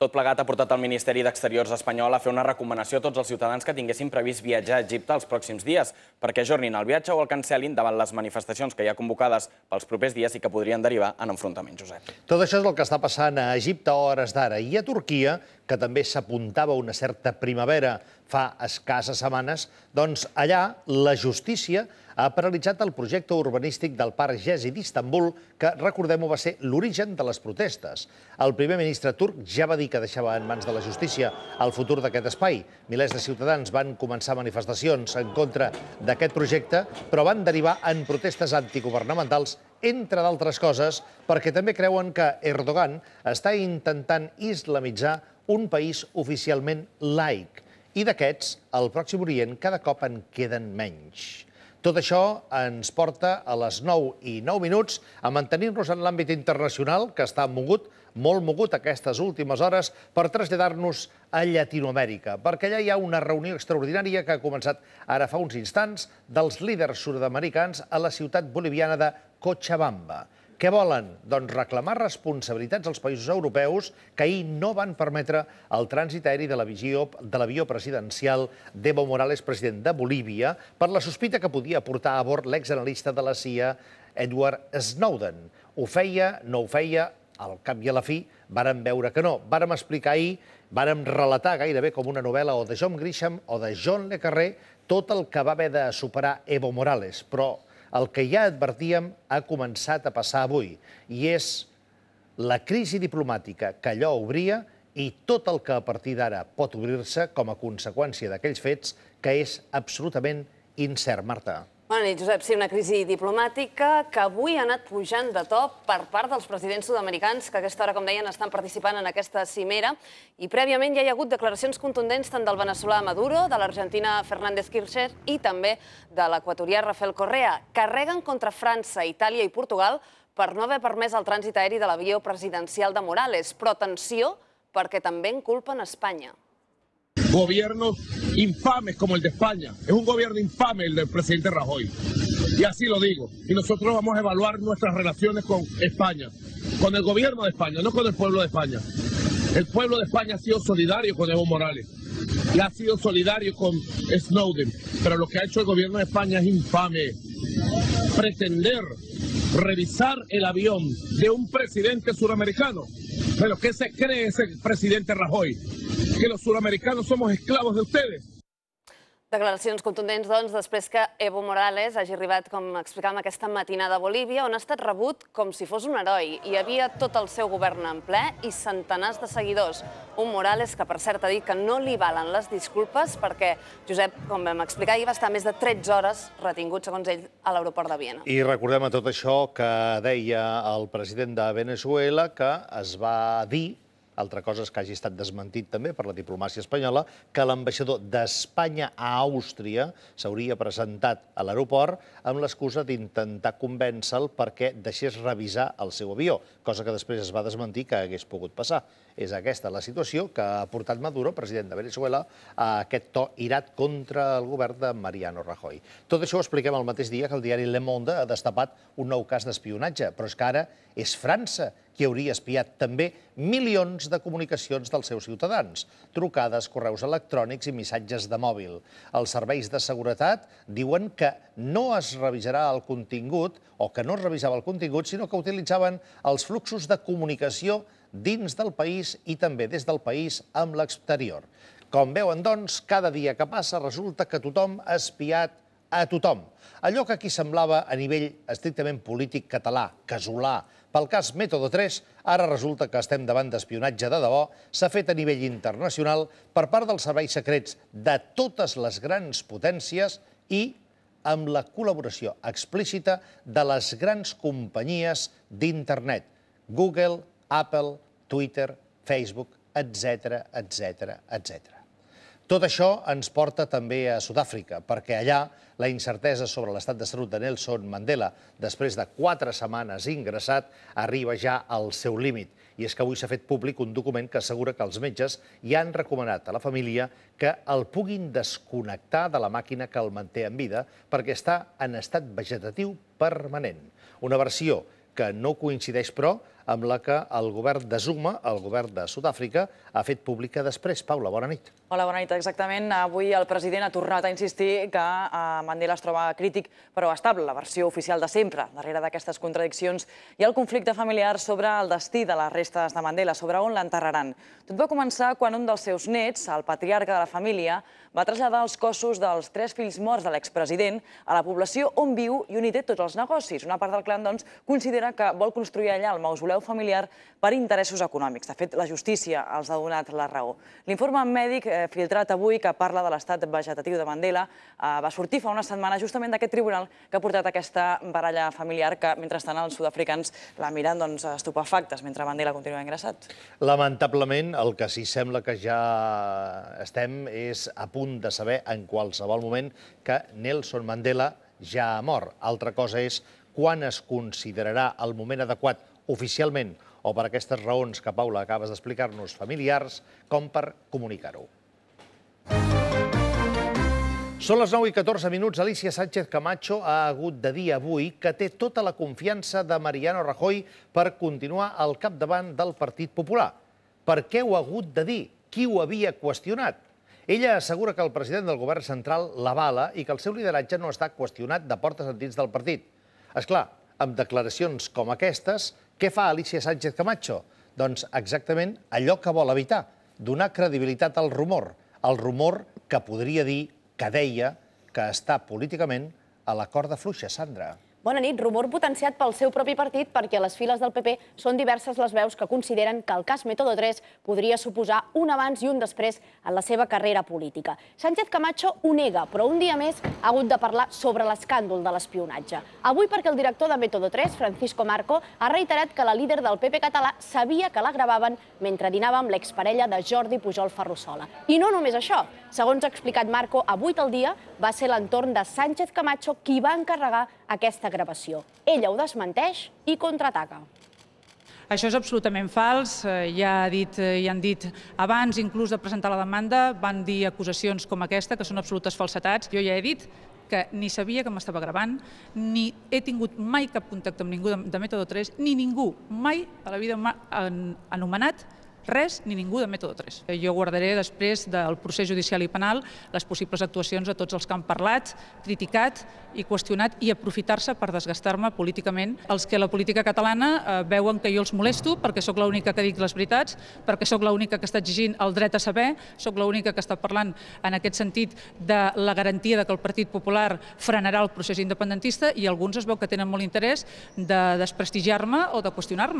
Tot plegat ha portat el Ministeri d'Exteriors espanyol a fer una recomanació a tots els ciutadans que tinguessin previst viatjar a Egipte els pròxims dies, perquè ajornin el viatge o el cancel·lin davant les manifestacions que hi ha convocades pels propers dies i que podrien derivar en enfrontaments, Josep. Tot això és el que està passant a Egipte a hores d'ara i a Turquia, que també s'apuntava una certa primavera fa escasses setmanes, doncs allà la justícia ha paralitzat el projecte urbanístic del Parc Gezi d'Istanbul, que, recordem-ho, va ser l'origen de les protestes. El primer ministre turc ja va dir que deixava en mans de la justícia el futur d'aquest espai. Milers de ciutadans van començar manifestacions en contra d'aquest projecte, però van derivar en protestes antigovernamentals entre d'altres coses, perquè també creuen que Erdogan està intentant islamitzar un país oficialment laic. I d'aquests, al Pròxim Orient cada cop en queden menys. Tot això ens porta a les 9 i 9 minuts a mantenir-nos en l'àmbit internacional, que està mogut, molt mogut aquestes últimes hores, per traslladar-nos a Llatinoamèrica, perquè allà hi ha una reunió extraordinària que ha començat ara fa uns instants dels líders sud-americans a la ciutat boliviana de Cochabamba. Què volen? Doncs reclamar responsabilitats als països europeus que ahir no van permetre el trànsit aeri de l'avió presidencial d'Evo Morales, president de Bolívia, per la sospita que podia portar a bord l'exanalista de la CIA, Edward Snowden. Ho feia, no ho feia, al cap i a la fi vàrem veure que no. Vàrem explicar ahir, vàrem relatar gairebé com una novel·la o de John Grisham o de John Le Carré tot el que va haver de superar Evo Morales. Però el que ja advertíem ha començat a passar avui i és la crisi diplomàtica que allò obria i tot el que a partir d'ara pot obrir-se com a conseqüència d'aquells fets que és absolutament incert, Marta. Bona nit, Josep. Sí, una crisi diplomàtica que avui ha anat pujant de top per part dels presidents sud-americans que a aquesta hora, com deien, estan participant en aquesta cimera. I prèviament ja hi ha hagut declaracions contundents tant del veneçolà Maduro, de l'argentina Fernández Kirchner i també de l'equatorià Rafael Correa. Carreguen contra França, Itàlia i Portugal per no haver permès el trànsit aeri de l'avió presidencial de Morales. Però atenció, perquè també en culpen Espanya. gobiernos infames como el de España. Es un gobierno infame el del presidente Rajoy. Y así lo digo. Y nosotros vamos a evaluar nuestras relaciones con España, con el gobierno de España, no con el pueblo de España. El pueblo de España ha sido solidario con Evo Morales y ha sido solidario con Snowden. Pero lo que ha hecho el gobierno de España es infame. Pretender revisar el avión de un presidente suramericano pero ¿qué se cree ese presidente Rajoy? Que los sudamericanos somos esclavos de ustedes. Declaracions contundents, doncs, després que Evo Morales hagi arribat, com explicàvem, aquesta matinada a Bolívia, on ha estat rebut com si fos un heroi. Hi havia tot el seu govern en ple i centenars de seguidors. Un Morales que, per cert, ha dit que no li valen les disculpes perquè Josep, com vam explicar hi va estar més de 13 hores retingut, segons ell, a l'aeroport de Viena. I recordem a tot això que deia el president de Venezuela que es va dir altra cosa és que hagi estat desmentit també per la diplomàcia espanyola que l'ambaixador d'Espanya a Àustria s'hauria presentat a l'aeroport amb l'excusa d'intentar convèncer-lo perquè deixés revisar el seu avió, cosa que després es va desmentir que hagués pogut passar. És aquesta la situació que ha portat Maduro, president de Venezuela, a aquest to irat contra el govern de Mariano Rajoy. Tot això ho expliquem el mateix dia que el diari Le Monde ha destapat un nou cas d'espionatge, però és que ara és França qui hauria espiat també milions de comunicacions dels seus ciutadans, trucades, correus electrònics i missatges de mòbil. Els serveis de seguretat diuen que no es revisarà el contingut, o que no es revisava el contingut, sinó que utilitzaven els fluxos de comunicació dins del país i també des del país amb l'exterior. Com veuen, doncs, cada dia que passa resulta que tothom ha espiat a tothom. Allò que aquí semblava a nivell estrictament polític català, casolà, pel cas Método 3, ara resulta que estem davant d'espionatge de debò, s'ha fet a nivell internacional per part dels serveis secrets de totes les grans potències i amb la col·laboració explícita de les grans companyies d'internet, Google, Apple, Twitter, Facebook, etc etc etc. Tot això ens porta també a Sud-àfrica, perquè allà la incertesa sobre l'estat de salut de Nelson Mandela, després de quatre setmanes ingressat, arriba ja al seu límit. I és que avui s'ha fet públic un document que assegura que els metges ja han recomanat a la família que el puguin desconnectar de la màquina que el manté en vida perquè està en estat vegetatiu permanent. Una versió que no coincideix, però, amb la que el govern de Zuma, el govern de Sud-àfrica, ha fet pública després. Paula, bona nit. Hola, bona nit. Exactament, avui el president ha tornat a insistir que eh, Mandela es troba crític però estable, la versió oficial de sempre. Darrere d'aquestes contradiccions hi ha el conflicte familiar sobre el destí de les restes de Mandela, sobre on l'enterraran. Tot va començar quan un dels seus nets, el patriarca de la família, va traslladar els cossos dels tres fills morts de l'expresident a la població on viu i on hi té tots els negocis. Una part del clan, doncs, considera que vol construir allà el mausoleu familiar per interessos econòmics. De fet, la justícia els ha donat la raó. L'informe mèdic eh, filtrat avui que parla de l'estat vegetatiu de Mandela eh, va sortir fa una setmana justament d'aquest tribunal que ha portat aquesta baralla familiar que, mentrestant, els sud-africans la miren doncs, estupefactes mentre Mandela continua ingressat. Lamentablement, el que sí sembla que ja estem és a punt punt de saber en qualsevol moment que Nelson Mandela ja ha mort. Altra cosa és quan es considerarà el moment adequat oficialment o per aquestes raons que, Paula, acabes d'explicar-nos, familiars, com per comunicar-ho. Són les 9 i 14 minuts. Alicia Sánchez Camacho ha hagut de dir avui que té tota la confiança de Mariano Rajoy per continuar al capdavant del Partit Popular. Per què ho ha hagut de dir? Qui ho havia qüestionat? Ella assegura que el president del govern central l'avala i que el seu lideratge no està qüestionat de portes endins del partit. És clar, amb declaracions com aquestes, què fa Alicia Sánchez Camacho? Doncs exactament allò que vol evitar, donar credibilitat al rumor, el rumor que podria dir, que deia, que està políticament a la corda fluixa, Sandra. Bona nit. Rumor potenciat pel seu propi partit perquè a les files del PP són diverses les veus que consideren que el cas Método 3 podria suposar un abans i un després en la seva carrera política. Sánchez Camacho ho nega, però un dia més ha hagut de parlar sobre l'escàndol de l'espionatge. Avui perquè el director de Método 3, Francisco Marco, ha reiterat que la líder del PP català sabia que la gravaven mentre dinava amb l'exparella de Jordi Pujol Ferrusola. I no només això, Segons ha explicat Marco, a 8 al dia va ser l'entorn de Sánchez Camacho qui va encarregar aquesta gravació. Ella ho desmenteix i contraataca. Això és absolutament fals, eh, ja ha dit, eh, ja han dit abans inclús de presentar la demanda, van dir acusacions com aquesta, que són absolutes falsetats. Jo ja he dit que ni sabia que m'estava gravant, ni he tingut mai cap contacte amb ningú de, de Método 3, ni ningú mai a la vida m'ha anomenat res ni ningú de mètode 3. Jo guardaré després del procés judicial i penal les possibles actuacions de tots els que han parlat, criticat i qüestionat i aprofitar-se per desgastar-me políticament. Els que la política catalana eh, veuen que jo els molesto perquè sóc l'única que dic les veritats, perquè sóc l'única que està exigint el dret a saber, sóc l'única que està parlant en aquest sentit de la garantia de que el Partit Popular frenarà el procés independentista i alguns es veu que tenen molt interès de desprestigiar-me o de qüestionar-me.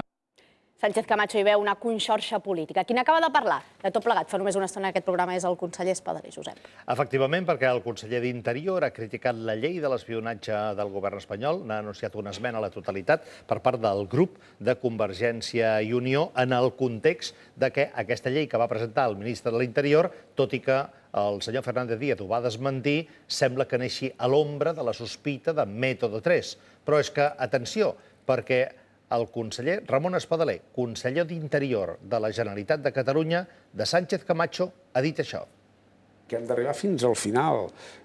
Sánchez Camacho hi veu una conxorxa política. Qui n'acaba de parlar de tot plegat fa només una estona aquest programa és el conseller Espadaler, Josep. Efectivament, perquè el conseller d'Interior ha criticat la llei de l'espionatge del govern espanyol, n'ha anunciat una esmena a la totalitat per part del grup de Convergència i Unió en el context de que aquesta llei que va presentar el ministre de l'Interior, tot i que el senyor Fernández Díaz ho va desmentir, sembla que neixi a l'ombra de la sospita de Mètode 3. Però és que, atenció, perquè el conseller Ramon Espadaler, conseller d'Interior de la Generalitat de Catalunya, de Sánchez Camacho, ha dit això que hem d'arribar fins al final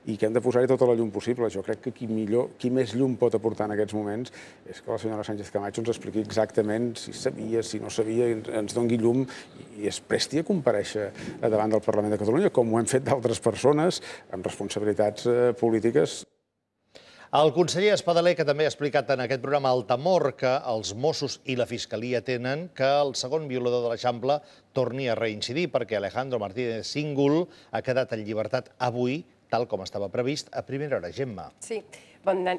i que hem de posar-hi tota la llum possible. Jo crec que qui millor, qui més llum pot aportar en aquests moments és que la senyora Sánchez Camacho ens expliqui exactament si sabia, si no sabia, ens dongui llum i es presti a compareixer davant del Parlament de Catalunya, com ho hem fet d'altres persones amb responsabilitats eh, polítiques. El conseller Espadaler, que també ha explicat en aquest programa el temor que els Mossos i la Fiscalia tenen que el segon violador de l'Eixample torni a reincidir, perquè Alejandro Martínez Singul ha quedat en llibertat avui, tal com estava previst, a primera hora. Gemma. Sí.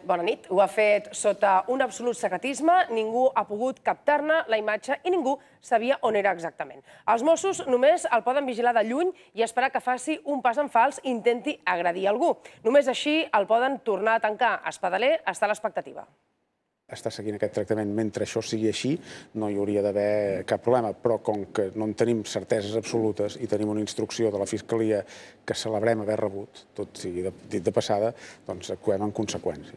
Bona nit. Ho ha fet sota un absolut secretisme, ningú ha pogut captar-ne la imatge i ningú sabia on era exactament. Els Mossos només el poden vigilar de lluny i esperar que faci un pas en fals i intenti agredir algú. Només així el poden tornar a tancar. Espadaler està a l'expectativa estar seguint aquest tractament mentre això sigui així, no hi hauria d'haver cap problema, però com que no en tenim certeses absolutes i tenim una instrucció de la Fiscalia que celebrem haver rebut, tot sigui de, dit de passada, doncs actuem en conseqüència.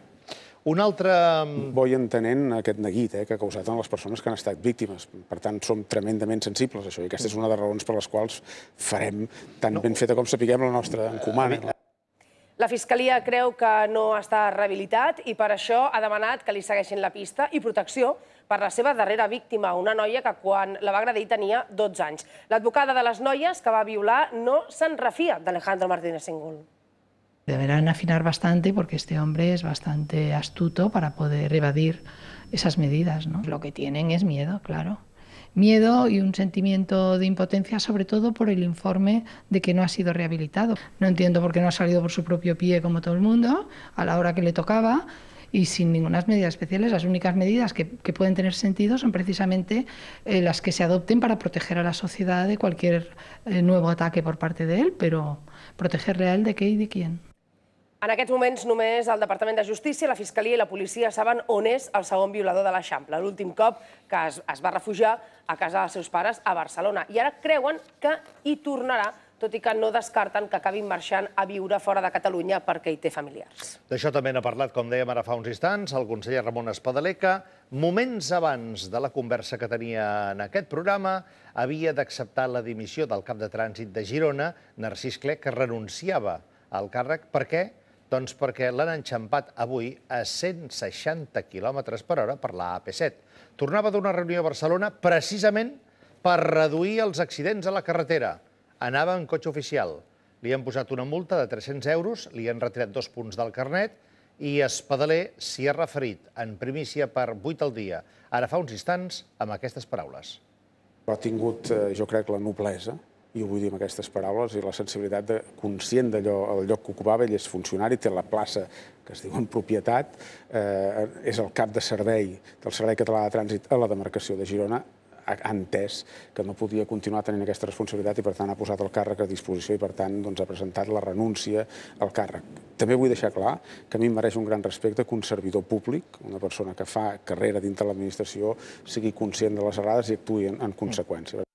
Un altre... Mm, Vull entenent aquest neguit eh, que ha causat en les persones que han estat víctimes. Per tant, som tremendament sensibles a això i aquesta és una de les raons per les quals farem tan no. ben feta com sapiguem la nostra encomana. La Fiscalia creu que no està rehabilitat i per això ha demanat que li segueixin la pista i protecció per la seva darrera víctima, una noia que quan la va agredir tenia 12 anys. L'advocada de les noies que va violar no se'n refia d'Alejandro Martínez Singul. Deberán afinar bastante porque este hombre es bastante astuto para poder evadir esas medidas. ¿no? Lo que tienen es miedo, claro. miedo y un sentimiento de impotencia, sobre todo por el informe de que no ha sido rehabilitado. No entiendo por qué no ha salido por su propio pie como todo el mundo, a la hora que le tocaba y sin ninguna medida especial, Las únicas medidas que, pueden tener sentido son precisamente eh, las que se adopten para proteger a la sociedad de cualquier eh, nuevo ataque por parte de él, pero protegerle a él de qué y de quién. En aquests moments només el Departament de Justícia, la Fiscalia i la Policia saben on és el segon violador de l'Eixample, l'últim cop que es, es va refugiar a casa dels seus pares a Barcelona. I ara creuen que hi tornarà tot i que no descarten que acabin marxant a viure fora de Catalunya perquè hi té familiars. D'això també n'ha parlat, com dèiem ara fa uns instants, el conseller Ramon Espadaleca. moments abans de la conversa que tenia en aquest programa, havia d'acceptar la dimissió del cap de trànsit de Girona, Narcís Clec, que renunciava al càrrec perquè doncs perquè l'han enxampat avui a 160 km per hora per la AP7. Tornava d'una reunió a Barcelona precisament per reduir els accidents a la carretera. Anava en cotxe oficial. Li han posat una multa de 300 euros, li han retirat dos punts del carnet i Espadaler s'hi ha referit en primícia per 8 al dia, ara fa uns instants, amb aquestes paraules. Ha tingut, eh, jo crec, la noblesa i ho vull dir amb aquestes paraules, i la sensibilitat de, conscient d'allò, el lloc que ocupava, ell és funcionari, té la plaça que es diu en propietat, eh, és el cap de servei del Servei Català de Trànsit a la demarcació de Girona, ha entès que no podia continuar tenint aquesta responsabilitat i, per tant, ha posat el càrrec a disposició i, per tant, doncs, ha presentat la renúncia al càrrec. També vull deixar clar que a mi em mereix un gran respecte que un servidor públic, una persona que fa carrera dintre l'administració, sigui conscient de les errades i actuï en, en conseqüència.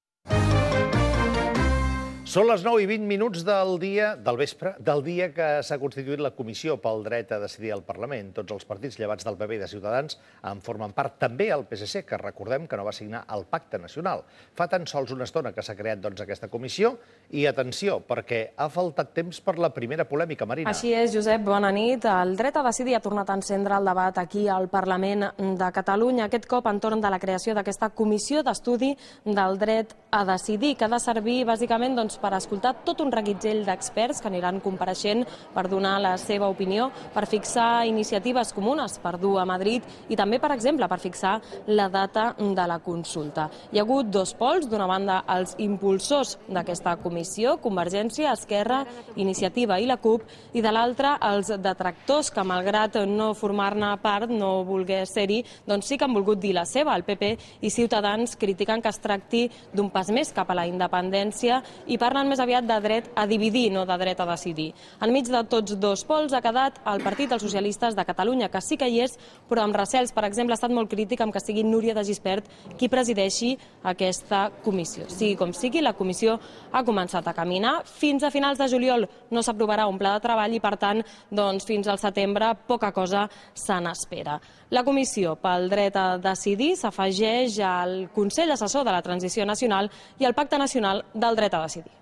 Són les 9 i 20 minuts del dia del vespre, del dia que s'ha constituït la comissió pel dret a decidir al Parlament. Tots els partits llevats del PP i de Ciutadans en formen part també el PSC, que recordem que no va signar el pacte nacional. Fa tan sols una estona que s'ha creat doncs, aquesta comissió i atenció, perquè ha faltat temps per la primera polèmica, Marina. Així és, Josep, bona nit. El dret a decidir ha tornat a encendre el debat aquí al Parlament de Catalunya, aquest cop entorn de la creació d'aquesta comissió d'estudi del dret a decidir, que ha de servir bàsicament doncs, per escoltar tot un reguitzell d'experts que aniran compareixent per donar la seva opinió, per fixar iniciatives comunes per dur a Madrid i també, per exemple, per fixar la data de la consulta. Hi ha hagut dos pols, d'una banda els impulsors d'aquesta comissió, Convergència, Esquerra, Iniciativa i la CUP, i de l'altra els detractors que, malgrat no formar-ne part, no volgués ser-hi, doncs sí que han volgut dir la seva. El PP i Ciutadans critiquen que es tracti d'un pas pas més cap a la independència i parlen més aviat de dret a dividir, no de dret a decidir. Enmig de tots dos pols ha quedat el Partit dels Socialistes de Catalunya, que sí que hi és, però amb recels, per exemple, ha estat molt crític amb que sigui Núria de Gispert qui presideixi aquesta comissió. Sigui com sigui, la comissió ha començat a caminar. Fins a finals de juliol no s'aprovarà un pla de treball i, per tant, doncs, fins al setembre poca cosa se n'espera. La comissió pel dret a decidir s'afegeix al Consell Assessor de la Transició Nacional i el Pacte Nacional del Dret a Decidir.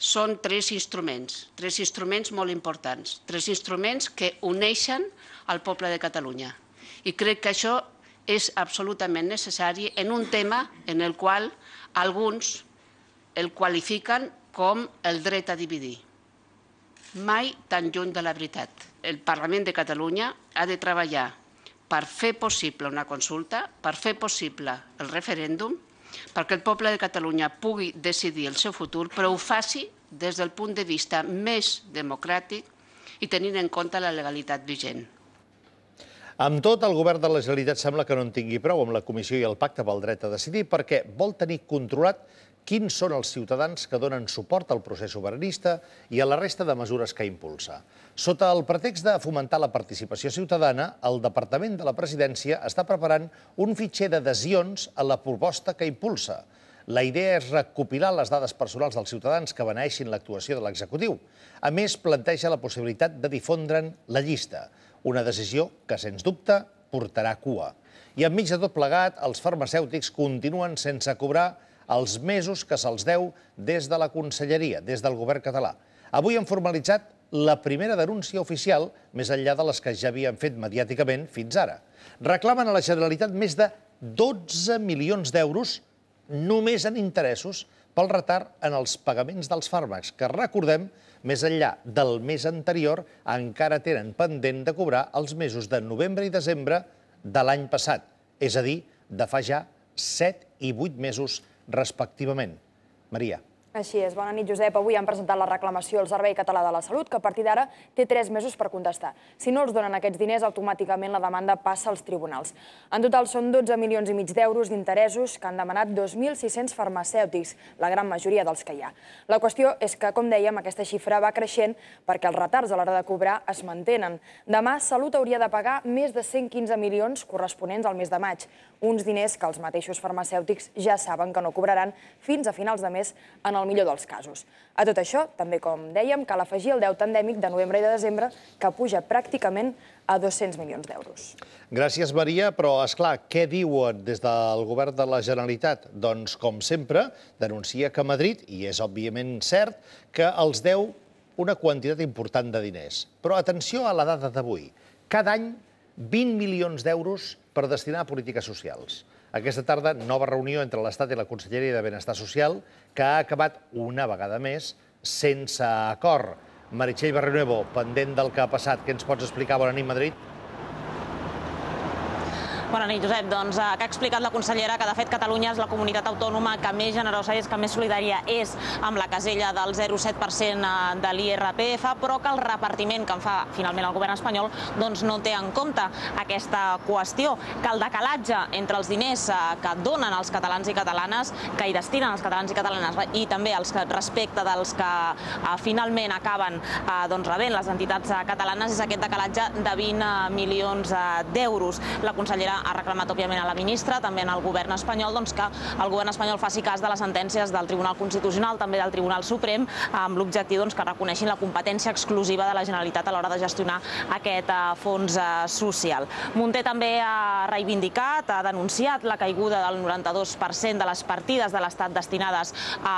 Són tres instruments, tres instruments molt importants, tres instruments que uneixen al poble de Catalunya. I crec que això és absolutament necessari en un tema en el qual alguns el qualifiquen com el dret a dividir. Mai tan lluny de la veritat. El Parlament de Catalunya ha de treballar per fer possible una consulta, per fer possible el referèndum perquè el poble de Catalunya pugui decidir el seu futur, però ho faci des del punt de vista més democràtic i tenint en compte la legalitat vigent. Amb tot, el govern de la Generalitat sembla que no en tingui prou amb la Comissió i el Pacte pel dret a decidir perquè vol tenir controlat quins són els ciutadans que donen suport al procés sobiranista i a la resta de mesures que impulsa. Sota el pretext de fomentar la participació ciutadana, el Departament de la Presidència està preparant un fitxer d'adhesions a la proposta que impulsa. La idea és recopilar les dades personals dels ciutadans que beneixin l'actuació de l'executiu. A més, planteja la possibilitat de difondre'n la llista, una decisió que, sens dubte, portarà cua. I enmig de tot plegat, els farmacèutics continuen sense cobrar els mesos que se'ls deu des de la Conselleria, des del govern català. Avui han formalitzat la primera denúncia oficial, més enllà de les que ja havien fet mediàticament fins ara. Reclamen a la Generalitat més de 12 milions d'euros només en interessos pel retard en els pagaments dels fàrmacs, que, recordem, més enllà del mes anterior, encara tenen pendent de cobrar els mesos de novembre i desembre de l'any passat, és a dir, de fa ja 7 i 8 mesos respectivament. Maria. Així és. Bona nit, Josep. Avui han presentat la reclamació al Servei Català de la Salut, que a partir d'ara té tres mesos per contestar. Si no els donen aquests diners, automàticament la demanda passa als tribunals. En total són 12 milions i mig d'euros d'interessos que han demanat 2.600 farmacèutics, la gran majoria dels que hi ha. La qüestió és que, com dèiem, aquesta xifra va creixent perquè els retards a l'hora de cobrar es mantenen. Demà, Salut hauria de pagar més de 115 milions corresponents al mes de maig, uns diners que els mateixos farmacèutics ja saben que no cobraran fins a finals de mes en el el millor dels casos. A tot això, també com dèiem, cal afegir el deute endèmic de novembre i de desembre, que puja pràcticament a 200 milions d'euros. Gràcies, Maria, però, és clar, què diuen des del govern de la Generalitat? Doncs, com sempre, denuncia que Madrid, i és òbviament cert, que els deu una quantitat important de diners. Però atenció a la dada d'avui. Cada any, 20 milions d'euros per destinar a polítiques socials. Aquesta tarda, nova reunió entre l'Estat i la Conselleria de Benestar Social, que ha acabat una vegada més sense acord. Meritxell Barrenuevo, pendent del que ha passat, què ens pots explicar? Bona nit, Madrid. Bona nit, Josep. Doncs eh, que ha explicat la consellera que, de fet, Catalunya és la comunitat autònoma que més generosa és, que més solidària és amb la casella del 0,7% eh, de l'IRPF, però que el repartiment que en fa finalment el govern espanyol doncs, no té en compte aquesta qüestió, que el decalatge entre els diners eh, que donen els catalans i catalanes, que hi destinen els catalans i catalanes i també els que respecte dels que eh, finalment acaben eh, doncs, rebent les entitats eh, catalanes és aquest decalatge de 20 milions d'euros. La consellera ha reclamat, òbviament, a la ministra, també al govern espanyol, doncs, que el govern espanyol faci cas de les sentències del Tribunal Constitucional, també del Tribunal Suprem, amb l'objectiu doncs, que reconeixin la competència exclusiva de la Generalitat a l'hora de gestionar aquest eh, fons eh, social. Monté també ha reivindicat, ha denunciat la caiguda del 92% de les partides de l'Estat destinades a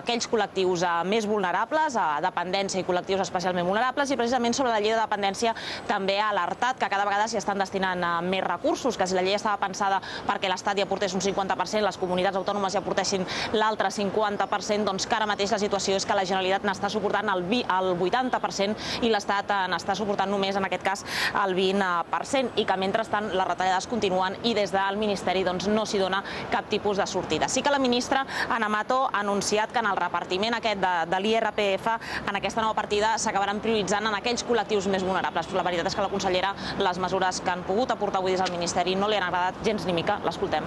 aquells col·lectius eh, més vulnerables, a dependència i col·lectius especialment vulnerables, i precisament sobre la llei de dependència també ha alertat que cada vegada s'hi estan destinant eh, més recursos recursos, que si la llei estava pensada perquè l'Estat ja portés un 50%, les comunitats autònomes ja portessin l'altre 50%, doncs que ara mateix la situació és que la Generalitat n'està suportant el, el 80% i l'Estat eh, n'està suportant només, en aquest cas, el 20%, i que mentrestant les retallades continuen i des del Ministeri doncs, no s'hi dona cap tipus de sortida. Sí que la ministra Ana Mato ha anunciat que en el repartiment aquest de, de l'IRPF en aquesta nova partida s'acabaran prioritzant en aquells col·lectius més vulnerables. La veritat és que la consellera les mesures que han pogut aportar avui des del Ministeri Madrid no li han agradat gens ni mica. L'escoltem.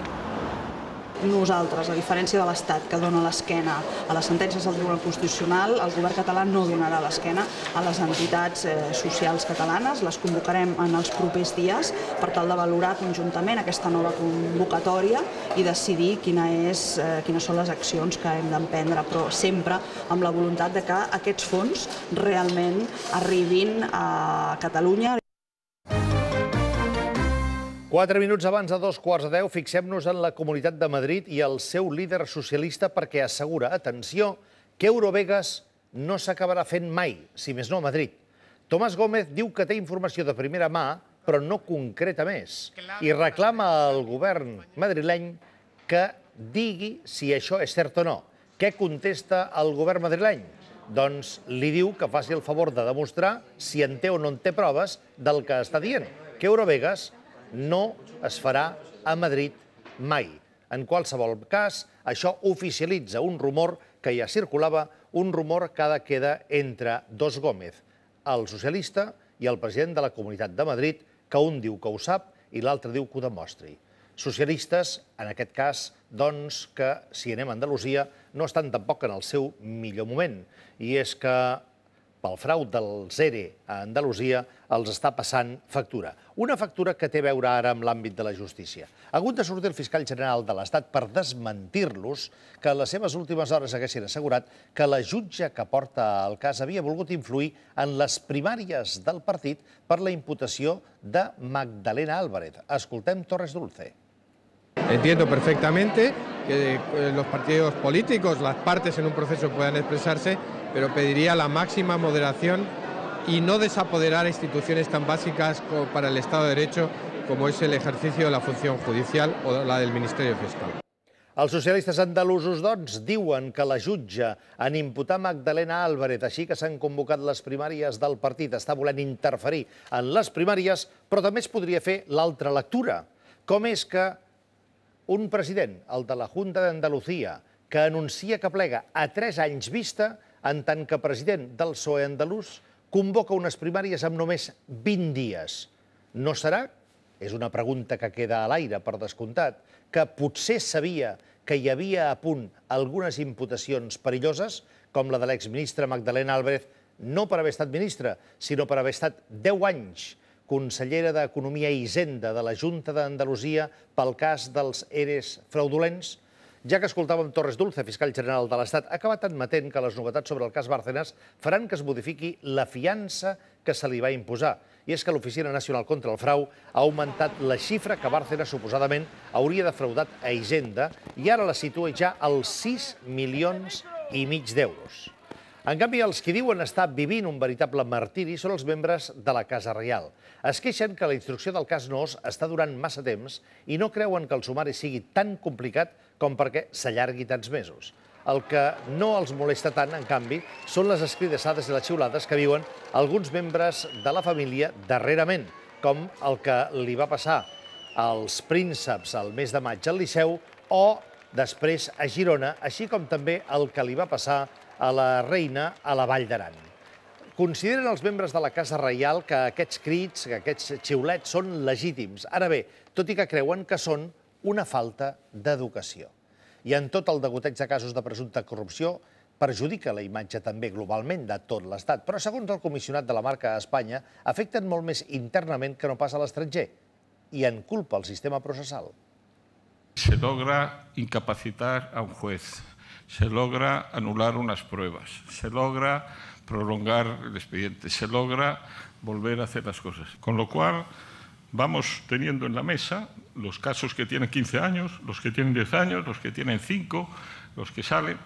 Nosaltres, a diferència de l'Estat, que dona l'esquena a les sentències del Tribunal Constitucional, el govern català no donarà l'esquena a les entitats eh, socials catalanes. Les convocarem en els propers dies per tal de valorar conjuntament aquesta nova convocatòria i decidir quina és, eh, quines són les accions que hem d'emprendre, però sempre amb la voluntat de que aquests fons realment arribin a Catalunya. Quatre minuts abans de dos quarts de deu, fixem-nos en la Comunitat de Madrid i el seu líder socialista perquè assegura, atenció, que Eurovegas no s'acabarà fent mai, si més no a Madrid. Tomàs Gómez diu que té informació de primera mà, però no concreta més, i reclama al govern madrileny que digui si això és cert o no. Què contesta el govern madrileny? Doncs li diu que faci el favor de demostrar si en té o no en té proves del que està dient, que Eurovegas no es farà a Madrid mai. En qualsevol cas, això oficialitza un rumor que ja circulava, un rumor que de queda entre dos Gómez, el socialista i el president de la Comunitat de Madrid, que un diu que ho sap i l'altre diu que ho demostri. Socialistes, en aquest cas, doncs, que si anem a Andalusia, no estan tampoc en el seu millor moment. I és que pel frau del CERE a Andalusia els està passant factura. Una factura que té a veure ara amb l'àmbit de la justícia. Ha hagut de sortir el fiscal general de l'Estat per desmentir-los que les seves últimes hores haguessin assegurat que la jutge que porta el cas havia volgut influir en les primàries del partit per la imputació de Magdalena Álvarez. Escoltem Torres Dulce. Entiendo perfectamente que eh, los partidos políticos, las partes en un proceso puedan expresarse pero pediría la máxima moderación y no desapoderar instituciones tan básicas para el Estado de Derecho como es el ejercicio de la función judicial o la del Ministerio Fiscal. Els socialistes andalusos, doncs, diuen que la jutge en imputar Magdalena Álvarez, així que s'han convocat les primàries del partit, està volent interferir en les primàries, però també es podria fer l'altra lectura. Com és que un president, el de la Junta d'Andalusia, que anuncia que plega a tres anys vista, en tant que president del PSOE andalús, convoca unes primàries amb només 20 dies. No serà, és una pregunta que queda a l'aire, per descomptat, que potser sabia que hi havia a punt algunes imputacions perilloses, com la de l'exministra Magdalena Álvarez, no per haver estat ministra, sinó per haver estat 10 anys consellera d'Economia i Hisenda de la Junta d'Andalusia pel cas dels ERES fraudulents, ja que escoltàvem Torres Dulce, fiscal general de l'Estat, ha acabat admetent que les novetats sobre el cas Bárcenas faran que es modifiqui la fiança que se li va imposar. I és que l'Oficina Nacional contra el Frau ha augmentat la xifra que Bárcenas suposadament hauria defraudat a Hisenda i ara la situa ja als 6 milions i mig d'euros. En canvi, els que diuen estar vivint un veritable martiri són els membres de la Casa Reial. Es queixen que la instrucció del cas Nos està durant massa temps i no creuen que el sumari sigui tan complicat com perquè s'allargui tants mesos. El que no els molesta tant, en canvi, són les escridesades i les xiulades que viuen alguns membres de la família darrerament, com el que li va passar als prínceps al mes de maig al Liceu o després a Girona, així com també el que li va passar a la reina a la Vall d'Aran. Consideren els membres de la Casa Reial que aquests crits, que aquests xiulets són legítims. Ara bé, tot i que creuen que són una falta d'educació. I en tot el degoteig de casos de presumpta corrupció perjudica la imatge també globalment de tot l'Estat, però segons el comissionat de la marca a Espanya, afecten molt més internament que no pas a l'estranger i en culpa el sistema processal. Se logra incapacitar a un juez, se logra anular unas pruebas, se logra prolongar el expediente, se logra volver a hacer las cosas. Con lo cual, vamos teniendo en la mesa los casos que tienen 15 años, los que tienen 10 años, los que tienen 5, los que salen.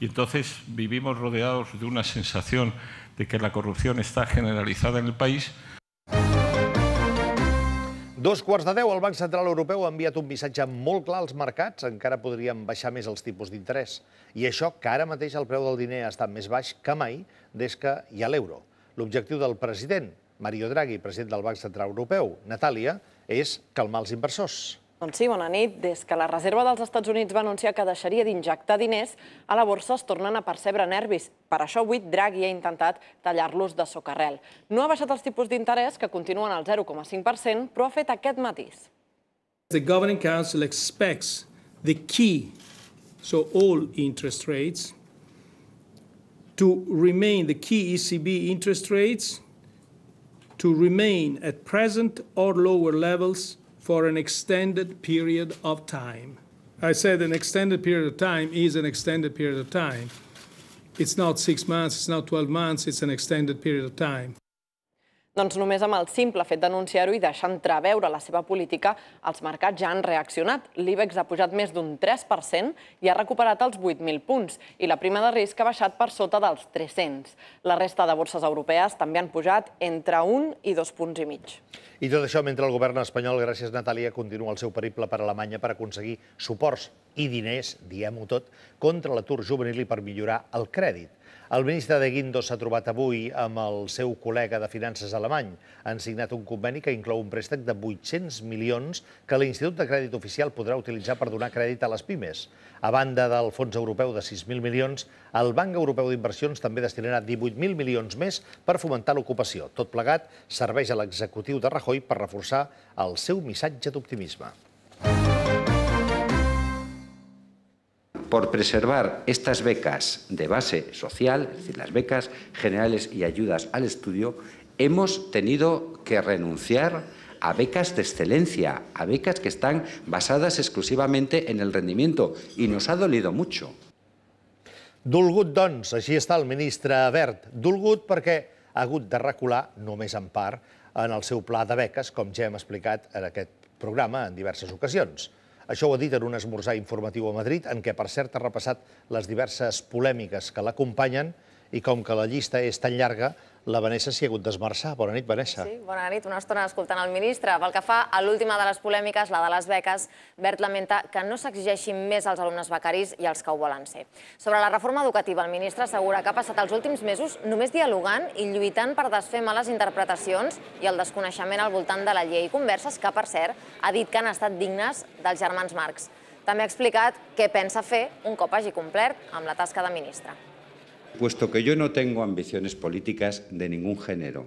Y entonces vivimos rodeados de una sensación de que la corrupción está generalizada en el país. Dos quarts de deu, el Banc Central Europeu ha enviat un missatge molt clar als mercats, encara podrien baixar més els tipus d'interès. I això que ara mateix el preu del diner ha estat més baix que mai des que hi ha l'euro. L'objectiu del president, Mario Draghi, president del Banc Central Europeu. Natàlia, és calmar els inversors. Doncs sí, bona nit. Des que la Reserva dels Estats Units va anunciar que deixaria d'injectar diners, a la borsa es tornen a percebre nervis. Per això avui Draghi ha intentat tallar-los de socarrel. No ha baixat els tipus d'interès, que continuen al 0,5%, però ha fet aquest matís. The Governing Council expects the key, so all interest rates, to remain the key ECB interest rates to remain at present or lower levels for an extended period of time. I said an extended period of time is an extended period of time. It's not six months, it's not 12 months, it's an extended period of time. Doncs només amb el simple fet d'anunciar-ho i deixar entreveure la seva política, els mercats ja han reaccionat. L'IBEX ha pujat més d'un 3% i ha recuperat els 8.000 punts i la prima de risc ha baixat per sota dels 300. La resta de borses europees també han pujat entre 1 i 2 punts i mig. I tot això mentre el govern espanyol, gràcies Natàlia, continua el seu periple per Alemanya per aconseguir suports i diners, diem-ho tot, contra l'atur juvenil i per millorar el crèdit. El ministre de Guindos s'ha trobat avui amb el seu col·lega de finances alemany. Han signat un conveni que inclou un préstec de 800 milions que l'Institut de Crèdit Oficial podrà utilitzar per donar crèdit a les pimes. A banda del Fons Europeu de 6.000 milions, el Banc Europeu d'Inversions també destinarà 18.000 milions més per fomentar l'ocupació. Tot plegat serveix a l'executiu de Rajoy per reforçar el seu missatge d'optimisme. por preservar estas becas de base social, es decir, las becas generales y ayudas al estudio, hemos tenido que renunciar a becas de excelencia, a becas que están basadas exclusivamente en el rendimiento, y nos ha dolido mucho. Dolgut, doncs, així està el ministre Bert. Dolgut perquè ha hagut de recular, només en part, en el seu pla de beques, com ja hem explicat en aquest programa en diverses ocasions. Això ho ha dit en un esmorzar informatiu a Madrid, en què, per cert, ha repassat les diverses polèmiques que l'acompanyen i com que la llista és tan llarga, la Vanessa s'hi ha hagut d'esmerçar. Bona nit, Vanessa. Sí, bona nit. Una estona escoltant el ministre. Pel que fa a l'última de les polèmiques, la de les beques, Bert lamenta que no s'exigeixin més als alumnes becaris i als que ho volen ser. Sobre la reforma educativa, el ministre assegura que ha passat els últims mesos només dialogant i lluitant per desfer males interpretacions i el desconeixement al voltant de la llei. Converses que, per cert, ha dit que han estat dignes dels germans Marx. També ha explicat què pensa fer un cop hagi complert amb la tasca de ministre. Puesto que yo no tengo ambiciones políticas de ningún género,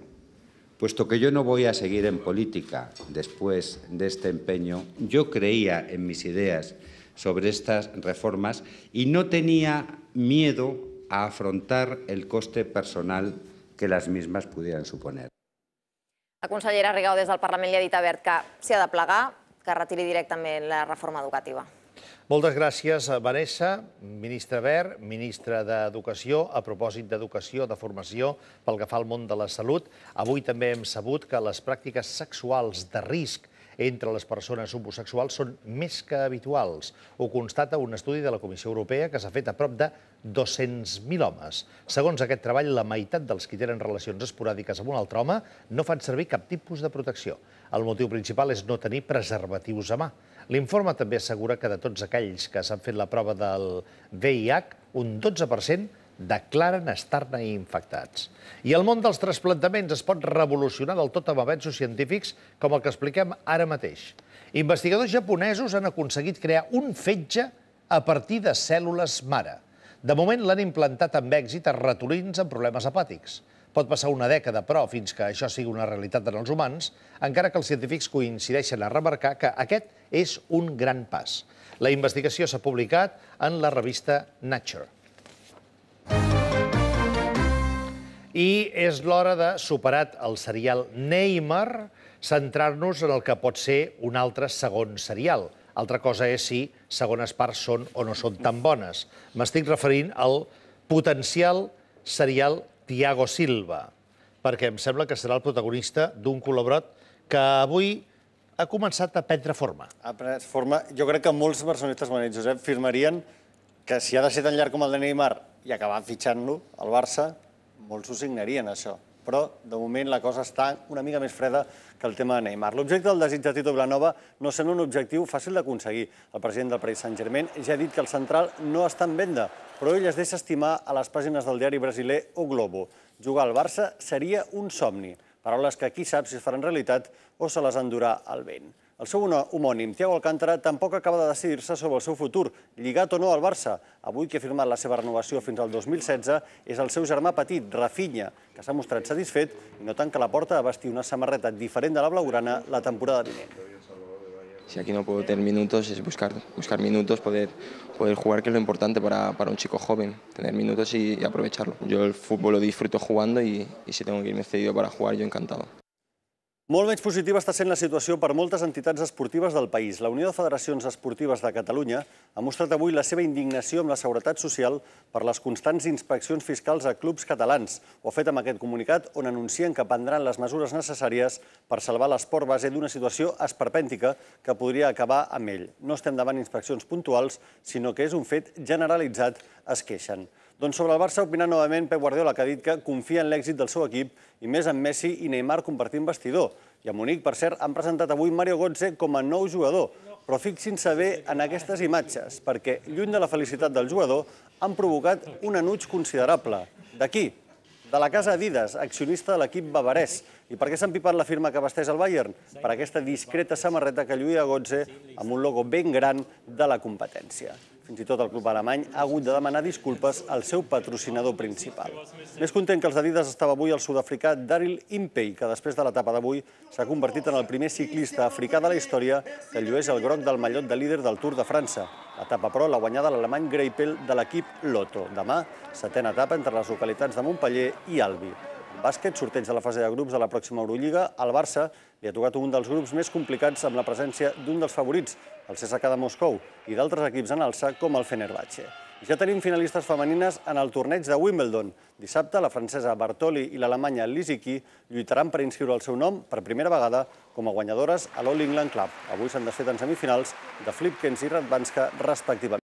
puesto que yo no voy a seguir en política después de este empeño, yo creía en mis ideas sobre estas reformas y no tenía miedo a afrontar el coste personal que las mismas pudieran suponer. La consellera desde el Parlament ha ha que la reforma educativa. Moltes gràcies, eh, Vanessa, ministra Ver, ministra d'Educació, a propòsit d'educació, de formació, pel que fa al món de la salut. Avui també hem sabut que les pràctiques sexuals de risc entre les persones homosexuals són més que habituals. Ho constata un estudi de la Comissió Europea que s'ha fet a prop de 200.000 homes. Segons aquest treball, la meitat dels que tenen relacions esporàdiques amb un altre home no fan servir cap tipus de protecció. El motiu principal és no tenir preservatius a mà. L'informe també assegura que de tots aquells que s'han fet la prova del VIH, un 12% declaren estar-ne infectats. I el món dels trasplantaments es pot revolucionar del tot amb avenços científics com el que expliquem ara mateix. Investigadors japonesos han aconseguit crear un fetge a partir de cèl·lules mare. De moment l'han implantat amb èxit a ratolins amb problemes hepàtics. Pot passar una dècada, però, fins que això sigui una realitat en els humans, encara que els científics coincideixen a remarcar que aquest és un gran pas. La investigació s'ha publicat en la revista Nature. I és l'hora de, superat el serial Neymar, centrar-nos en el que pot ser un altre segon serial. Altra cosa és si segones parts són o no són tan bones. M'estic referint al potencial serial Tiago Silva, perquè em sembla que serà el protagonista d'un col·laborat que avui ha començat a prendre forma. Ha pres forma. Jo crec que molts personistes, Manit Josep, firmarien que si ha de ser tan llarg com el de Neymar i acabar fitxant-lo al Barça, molts ho signarien, això. Però, de moment, la cosa està una mica més freda que el tema de Neymar. L'objecte del desig de Tito Blanova no sent un objectiu fàcil d'aconseguir. El president del Paris Saint-Germain ja ha dit que el central no està en venda, però ell es deixa estimar a les pàgines del diari brasiler O Globo. Jugar al Barça seria un somni. Paraules que qui sap si es faran realitat o se les endurà el vent. El seu homònim, Thiago Alcántara, tampoc acaba de decidir-se sobre el seu futur, lligat o no al Barça. Avui, que ha firmat la seva renovació fins al 2016, és el seu germà petit, Rafinha, que s'ha mostrat satisfet i no tanca la porta a vestir una samarreta diferent de la blaugrana la temporada vinent. Si aquí no puedo tener minutos es buscar, buscar minutos, poder, poder jugar, que es lo importante para, para un chico joven, tener minutos y, y aprovecharlo. Yo el fútbol lo disfruto jugando y, y si tengo que irme cedido para jugar, yo encantado. Molt menys positiva està sent la situació per moltes entitats esportives del país. La Unió de Federacions Esportives de Catalunya ha mostrat avui la seva indignació amb la Seguretat Social per les constants inspeccions fiscals a clubs catalans. Ho ha fet amb aquest comunicat on anuncien que prendran les mesures necessàries per salvar l'esport base d'una situació esperpèntica que podria acabar amb ell. No estem davant inspeccions puntuals, sinó que és un fet generalitzat, es queixen. Doncs sobre el Barça opinant novament Pep Guardiola, que ha dit que confia en l'èxit del seu equip i més en Messi i Neymar compartint vestidor. I a Munic, per cert, han presentat avui Mario Gotze com a nou jugador. Però fixin-se bé en aquestes imatges, perquè lluny de la felicitat del jugador han provocat un anuig considerable. D'aquí, de la casa Adidas, accionista de l'equip bavarès. I per què s'han pipat la firma que vesteix el Bayern? Per aquesta discreta samarreta que lluïa Gotze amb un logo ben gran de la competència. Fins i tot el club alemany ha hagut de demanar disculpes al seu patrocinador principal. Més content que els Adidas estava avui el sud-africà Daryl Impey, que després de l'etapa d'avui s'ha convertit en el primer ciclista africà de la història que llueix el groc del mallot de líder del Tour de França. Etapa, però, l'ha guanyada l'alemany Greipel de l'equip Lotto. Demà, setena etapa entre les localitats de Montpellier i Albi bàsquet sorteig de la fase de grups de la pròxima Eurolliga. Al Barça li ha tocat un dels grups més complicats amb la presència d'un dels favorits, el CSKA de Moscou, i d'altres equips en alça com el Fenerbahce. Ja tenim finalistes femenines en el torneig de Wimbledon. Dissabte, la francesa Bartoli i l'alemanya Lisicki lluitaran per inscriure el seu nom per primera vegada com a guanyadores a l'All England Club. Avui s'han desfet en semifinals de Flipkens i Radvanska, respectivament.